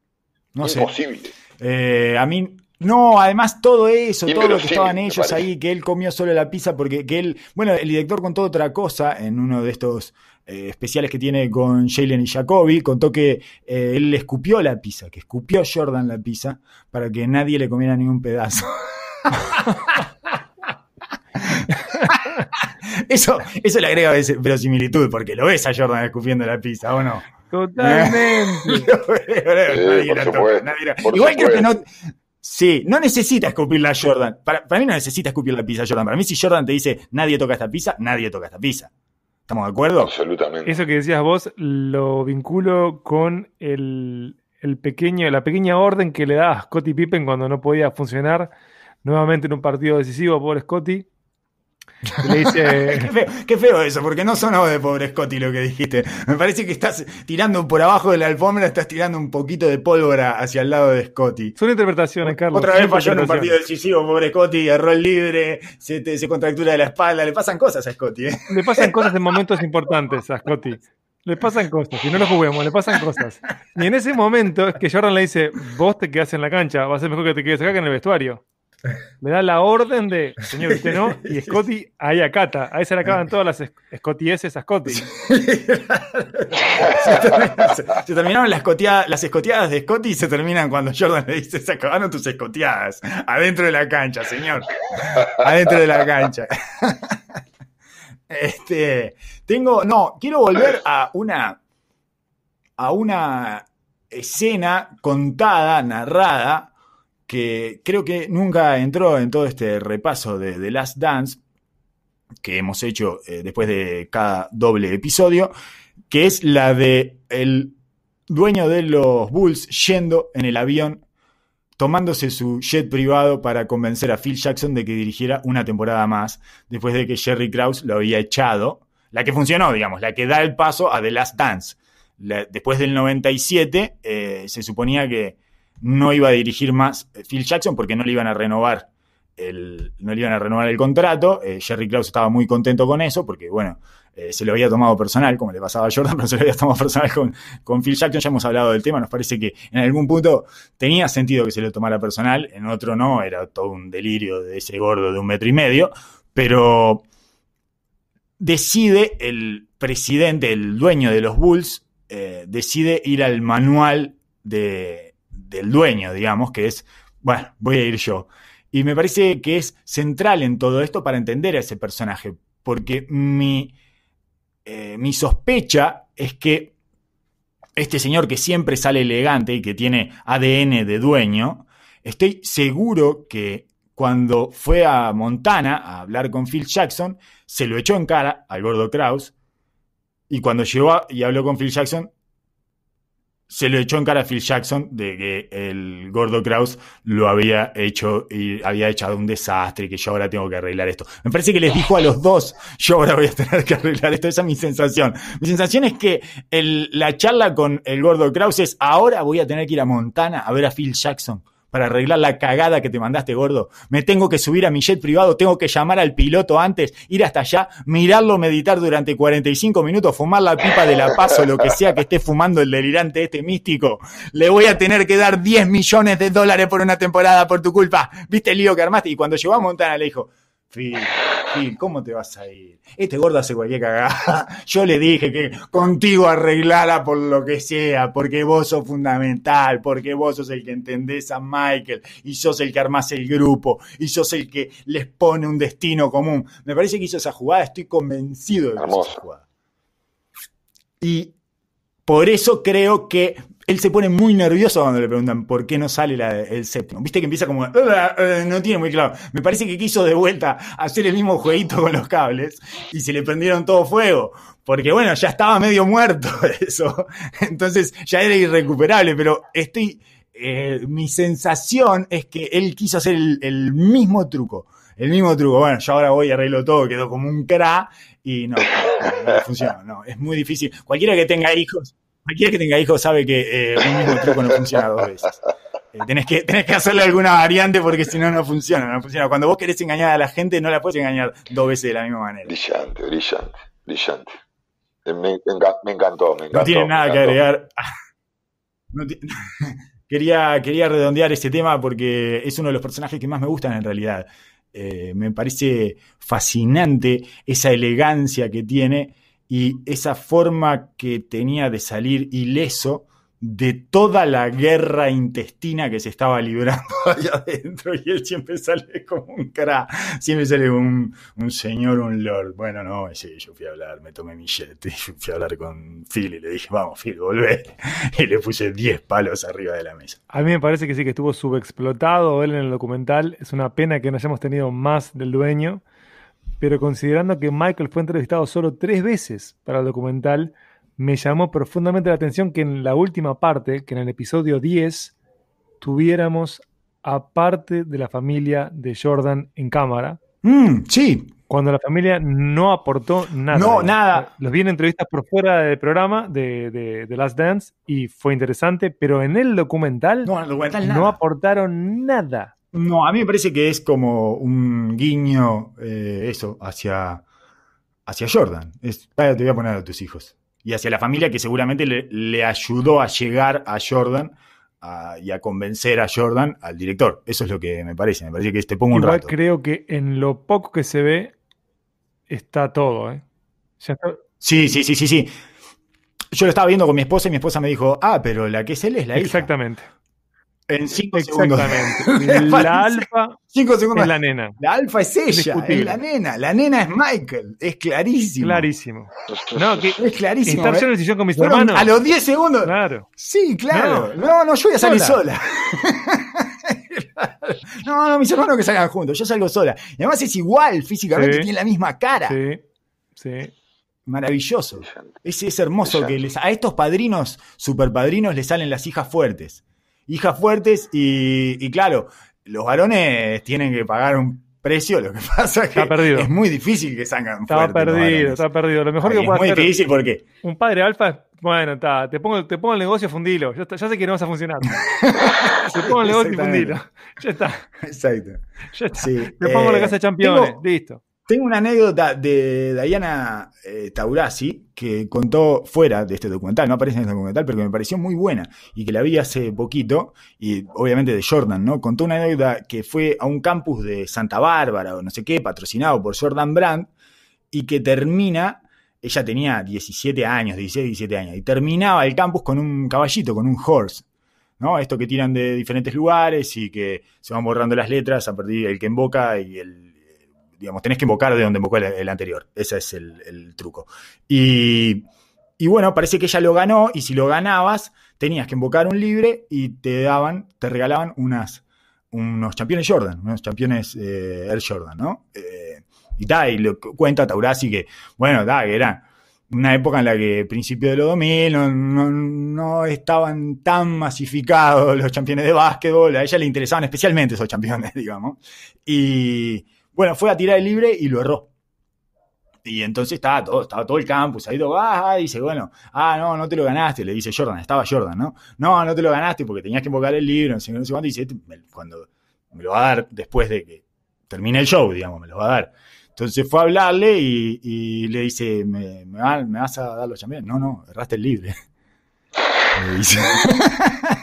No es Sé. Eh, a mí no, además todo eso, todo lo que estaban ellos ahí, que él comió solo la pizza porque que él, bueno, el director contó otra cosa en uno de estos eh, especiales que tiene con Jalen y Jacoby, contó que eh, él le escupió la pizza, que escupió Jordan la pizza para que nadie le comiera ningún pedazo. eso, eso le agrega verosimilitud, porque lo ves a Jordan escupiendo la pizza, ¿o no? Totalmente. Igual creo que no. Sí, no necesita escupirla la Jordan. Para, mí no necesita escupir la pizza Jordan. Para mí si Jordan te dice nadie toca esta pizza, nadie toca esta pizza. ¿Estamos de acuerdo? Absolutamente. Eso que decías vos lo vinculo con el, el pequeño, la pequeña orden que le da a Scottie Pippen cuando no podía funcionar nuevamente en un partido decisivo, por Scotty. dice... qué, feo, eso, porque no sonaba de pobre Scotty lo que dijiste. Me parece que estás tirando por abajo de la alfombra, estás tirando un poquito de pólvora hacia el lado de Scotty. Son interpretaciones, Carlos. Otra vez falló en un partido decisivo, pobre Scotty, error libre, se, contractura de la espalda, le pasan cosas a Scotty. ¿eh? Le pasan cosas en momentos importantes a Scotty. Le pasan cosas, y no lo juguemos, le pasan cosas. Y en ese momento es que Jordan le dice, vos te quedás en la cancha, va a ser mejor que te quedes acá que en el vestuario me da la orden de, señor, usted no, y Scotty ahí acata. Ahí se le acaban todas las escotieses a Scotty. se, terminaron las, escoteadas, las de Scotty y se terminan cuando Jordan le dice, se acabaron ah, tus escoteadas. Adentro de la cancha, señor. Adentro de la cancha. este, tengo, no, quiero volver a una, a una escena contada, narrada, que creo que nunca entró en todo este repaso de The Last Dance que hemos hecho eh, después de cada doble episodio, que es la de el dueño de los Bulls yendo en el avión tomándose su jet privado para convencer a Phil Jackson de que dirigiera una temporada más, después de que Jerry Krause lo había echado, la que funcionó, digamos, la que da el paso a The Last Dance. después del 97 eh, se suponía que no iba a dirigir más eh, Phil Jackson porque no le iban a renovar el, no le iban a renovar el contrato. Eh, Jerry Krause estaba muy contento con eso porque, bueno, eh, se lo había tomado personal, como le pasaba a Jordan, pero se lo había tomado personal con, Phil Jackson. Ya hemos hablado del tema, nos parece que en algún punto tenía sentido que se lo tomara personal, en otro no, era todo un delirio de ese gordo de un metro y medio, pero decide el presidente, el dueño de los Bulls, decide ir al manual de del dueño, digamos, que es, bueno, voy a ir yo. Y me parece que es central en todo esto para entender a ese personaje, porque mi, eh, mi sospecha es que este señor que siempre sale elegante y que tiene ADN de dueño, estoy seguro que cuando fue a Montana a hablar con Phil Jackson, se lo echó en cara al gordo Kraus. Y cuando llegó y habló con Phil Jackson, se lo echó en cara a Phil Jackson de que el gordo Kraus lo había hecho y había echado un desastre y que yo ahora tengo que arreglar esto. Me parece que les dijo a los dos, yo ahora voy a tener que arreglar esto. Esa es mi sensación. Mi sensación es que la charla con el gordo Kraus es, ahora voy a tener que ir a Montana a ver a Phil Jackson para arreglar la cagada que te mandaste, gordo. Me tengo que subir a mi jet privado, tengo que llamar al piloto antes, ir hasta allá, mirarlo, meditar durante 45 minutos, fumar la pipa de la paz o lo que sea que esté fumando el delirante este místico. Le voy a tener que dar 10 millones de dólares por una temporada por tu culpa. ¿Viste el lío que armaste? Y cuando llegó a Montana le dijo, Phil, Phil, ¿cómo te vas a ir? Este gordo hace cualquier cagada. Yo le dije que contigo arreglara por lo que sea, porque vos sos fundamental, porque vos sos el que entendés a Michael, y sos el que armás el grupo, y sos el que les pone un destino común. Me parece que hizo esa jugada, estoy convencido de esa jugada. Y por eso creo que él se pone muy nervioso cuando le preguntan por qué no sale el séptimo. Viste que empieza como, eh, eh", no tiene muy claro. Me parece que quiso de vuelta hacer el mismo jueguito con los cables y se le prendieron todo fuego. Porque bueno, ya estaba medio muerto eso. Entonces ya era irrecuperable, pero estoy, eh, mi sensación es que él quiso hacer el, mismo truco. El mismo truco, bueno, yo ahora voy y arreglo todo, quedó como un cra y no, funciona, no, es muy difícil. Cualquiera que tenga hijos, Cualquiera que tenga hijos sabe que eh, un mismo truco no funciona dos veces. Eh, tenés, que, tenés que hacerle alguna variante porque si no, no funciona, funciona. Cuando vos querés engañar a la gente, no la puedes engañar dos veces de la misma manera. Brillante, brillante, brillante. Eh, me, encantó, me encantó. No tiene nada que agregar. quería, quería redondear este tema porque es uno de los personajes que más me gustan en realidad. me parece fascinante esa elegancia que tiene y esa forma que tenía de salir ileso de toda la guerra intestina que se estaba librando allá adentro y él siempre sale como un cra, siempre sale un, un señor, un lord. Bueno, no, yo fui a hablar, me tomé mi jet, fui a hablar con Phil y le dije, vamos Phil, volvé. Y le puse 10 palos arriba de la mesa. A mí me parece que sí, que estuvo subexplotado él en el documental. Es una pena que no hayamos tenido más del dueño pero considerando que Michael fue entrevistado solo tres veces para el documental, me llamó profundamente la atención que en la última parte, que en el episodio 10, tuviéramos a parte de la familia de Jordan en cámara. Mm, sí. Cuando la familia no aportó nada. No, nada. Los vi en entrevistas por fuera del programa de, de, Last Dance y fue interesante, pero en el documental no, aportaron nada. No, a mí me parece que es como un guiño, eh, eso, hacia, hacia Jordan. Es, te voy a poner a tus hijos. Y hacia la familia que seguramente le, ayudó a llegar a Jordan y a convencer a Jordan al director. Eso es lo que me parece. Me parece que te pongo un rato. creo que en lo poco que se ve está todo, ¿eh? Sí, sí, sí, sí, sí. Yo lo estaba viendo con mi esposa y mi esposa me dijo, ah, pero la que se él es la hija. Exactamente en 5 segundos. la alfa cinco segundos. es la nena. La alfa es ella, la nena. La nena es Michael. Es clarísimo. Clarísimo. No, es clarísimo. Estar yo ¿eh? en decisión con mis hermanos. A los 10 segundos. Claro. Sí, claro. No, no, yo voy a salir sola. no, no, mis hermanos que salgan juntos. Yo salgo sola. Y además es igual físicamente, tiene la misma cara. Sí. Sí maravilloso. Es, es hermoso que a estos padrinos, superpadrinos, les salen las hijas fuertes hijas fuertes y, claro, los varones tienen que pagar un precio, lo que pasa es que es muy difícil que salgan Está perdido, está perdido. Lo mejor hacer. es muy difícil porque un padre alfa, bueno, está, te pongo, te pongo el negocio fundilo, ya, sé que no vas a funcionar. te pongo el negocio y fundilo. Ya está. Exacto. Ya está. Te pongo la eh, casa de campeones, listo. Tengo una anécdota de Diana eh, Taurasi que contó fuera de este documental, no aparece en este documental, pero que me pareció muy buena y que la vi hace poquito, y obviamente de Jordan, ¿no? Contó una anécdota que fue a un campus de Santa Bárbara o no sé qué, patrocinado por Jordan Brand, y que termina, ella tenía 17 años, 16, 17 años, y terminaba el campus con un caballito, con un horse, ¿no? Esto que tiran de diferentes lugares y que se van borrando las letras a partir del que invoca y el digamos, tenés que invocar de donde invocó el, anterior. Ese es el, truco. Y, bueno, parece que ella lo ganó y si lo ganabas, tenías que invocar un libre y te daban, te regalaban unos campeones Jordan, unos campeones eh, Air Jordan, ¿no? Eh, y tal, y lo cuenta Taurasi que, bueno, da, que era una época en la que principio de los 2000 no, no, estaban tan masificados los campeones de básquetbol, a ella le interesaban especialmente esos campeones, digamos. Y, bueno, fue a tirar el libre y lo erró. Y entonces estaba todo, estaba todo el campus, ahí todo, baja, ah, ah", dice, bueno, ah, no, no te lo ganaste, le dice Jordan, estaba Jordan, ¿no? No, no te lo ganaste porque tenías que invocar el libro, no sé, cuándo y dice, este cuando me lo va a dar después de que termine el show, digamos, me lo va a dar. Entonces fue a hablarle y, le dice, ¿Me, vas a dar los champions No, no, erraste el libre. Le dice.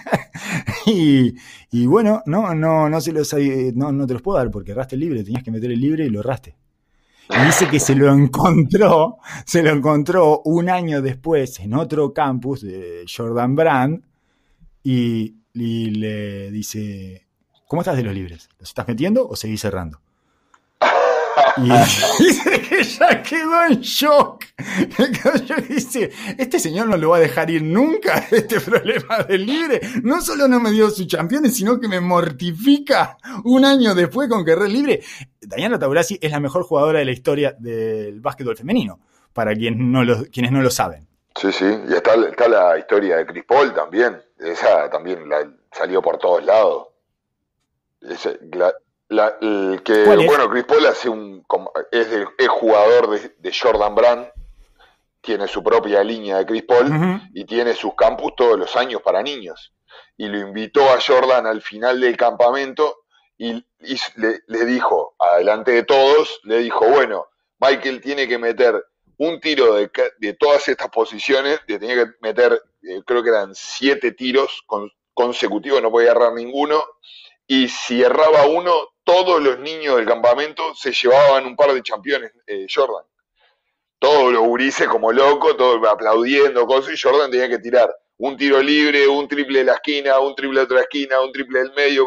Y, bueno, no, no, no se los no, no te los puedo dar porque erraste el libre, tenías que meter el libre y lo erraste. Y dice que se lo encontró, se lo encontró un año después en otro campus de Jordan Brand y, y le dice, ¿cómo estás de los libres? ¿Los estás metiendo o seguís cerrando? Y dice que ya quedó en shock. dice, este señor no lo va a dejar ir nunca este problema del libre. No solo no me dio su campeones, sino que me mortifica un año después con que el Libre. Diana Taurasi es la mejor jugadora de la historia del básquetbol femenino, para quienes no lo saben. Sí, sí, y está, la historia de Cris Paul también. Esa también salió por todos lados. Ese, el que, bueno, Chris Paul hace un, es, jugador de, Jordan Brand, tiene su propia línea de Chris Paul y tiene sus campus todos los años para niños. Y lo invitó a Jordan al final del campamento y, le, dijo, adelante de todos, le dijo, bueno, Michael tiene que meter un tiro de, de todas estas posiciones, tenía que meter, eh, creo que eran siete tiros consecutivos, no podía agarrar ninguno y si erraba uno, todos los niños del campamento se llevaban un par de campeones, eh, Jordan. Todos los gurises como locos, todos aplaudiendo, cosas, y Jordan tenía que tirar un tiro libre, un triple de la esquina, un triple de otra esquina, un triple del medio,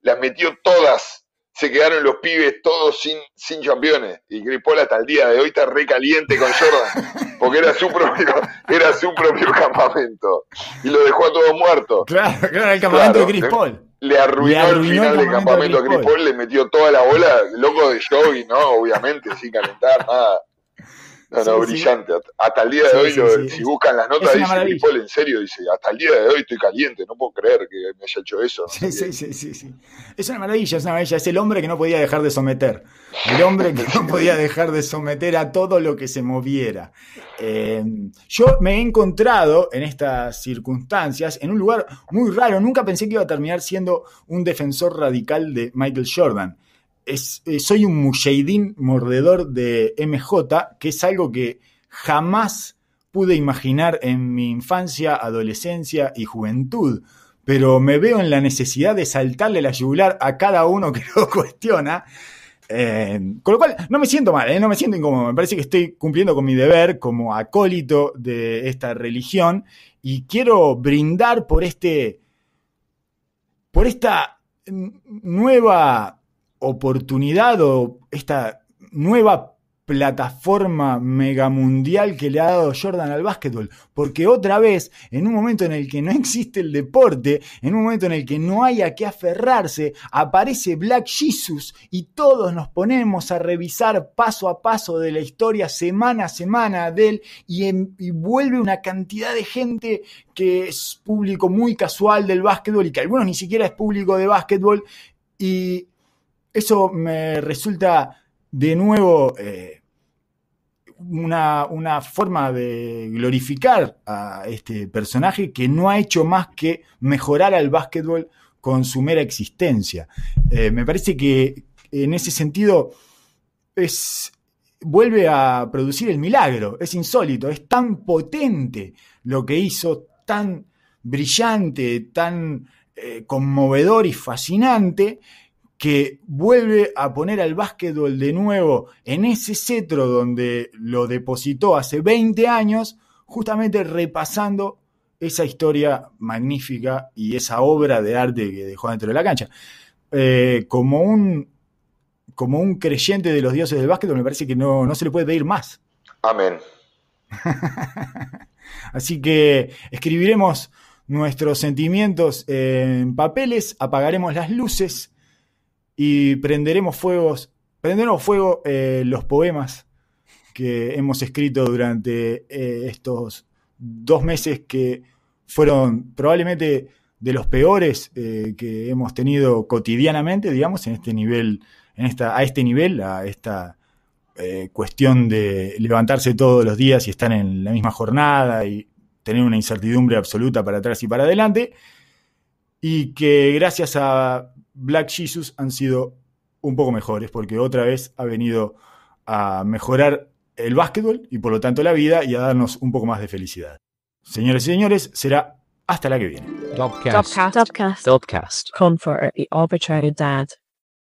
Las metió todas se quedaron los pibes todos sin, sin campeones. Y Paul hasta el día de hoy está caliente con Jordan, porque era su propio, era su propio campamento. Y lo dejó a todos muertos. Claro, claro, el campamento de Gripol Le, le, arruinó, el final el campamento a campamento de le metió toda la bola, loco de Joey, ¿no? Obviamente, sin calentar nada. No, no, brillante. Hasta el día de hoy, si buscan las notas, dice en serio, dice, hasta el día de hoy estoy caliente, no puedo creer que me haya hecho eso. sí, sí, sí, sí, Es una maravilla, es una maravilla. Es el hombre que no podía dejar de someter. El hombre que no podía dejar de someter a todo lo que se moviera. Eh, yo me he encontrado en estas circunstancias, en un lugar muy raro. Nunca pensé que iba a terminar siendo un defensor radical de Michael Jordan. Eh, soy un mushayidín mordedor de MJ, que es algo que jamás pude imaginar en mi infancia, adolescencia y juventud. Pero me veo en la necesidad de saltarle la yugular a cada uno que lo cuestiona. Eh, con lo cual, no me siento mal, ¿eh? no me siento incómodo. Me parece que estoy cumpliendo con mi deber como acólito de esta religión y quiero brindar por este. por esta nueva oportunidad o esta nueva plataforma megamundial que le ha dado Jordan al básquetbol. Porque otra vez, en un momento en el que no existe el deporte, en un momento en el que no hay a qué aferrarse, aparece Black Jesus y todos nos ponemos a revisar paso a paso de la historia, semana a semana de él, y, y vuelve una cantidad de gente que es público muy casual del básquetbol y que algunos ni siquiera es público de básquetbol. Y eso me resulta de nuevo eh, una, forma de glorificar a este personaje que no ha hecho más que mejorar al básquetbol con su mera existencia. Eh, me parece que en ese sentido vuelve a producir el milagro, es insólito, es tan potente lo que hizo, tan brillante, tan eh, conmovedor y fascinante, que vuelve a poner al básquetbol de nuevo en ese cetro donde lo depositó hace 20 años, justamente repasando esa historia magnífica y esa obra de arte que dejó dentro de la cancha. Eh, como, un, como un creyente de los dioses del básquetbol, me parece que no, no se le puede pedir más. Amén. Así que escribiremos nuestros sentimientos en papeles, apagaremos las luces y prenderemos fuegos, prenderemos fuego eh, los poemas que hemos escrito durante eh, estos dos meses que fueron probablemente de los peores eh, que hemos tenido cotidianamente, digamos, en este nivel, en esta, a este nivel, a esta cuestión de levantarse todos los días y estar en la misma jornada y tener una incertidumbre absoluta para atrás y para adelante y que gracias a Black Jesus han sido un poco mejores, porque otra vez ha venido a mejorar el básquetbol y por lo tanto la vida y a darnos un poco más de felicidad. Señores y señores, será hasta la que viene.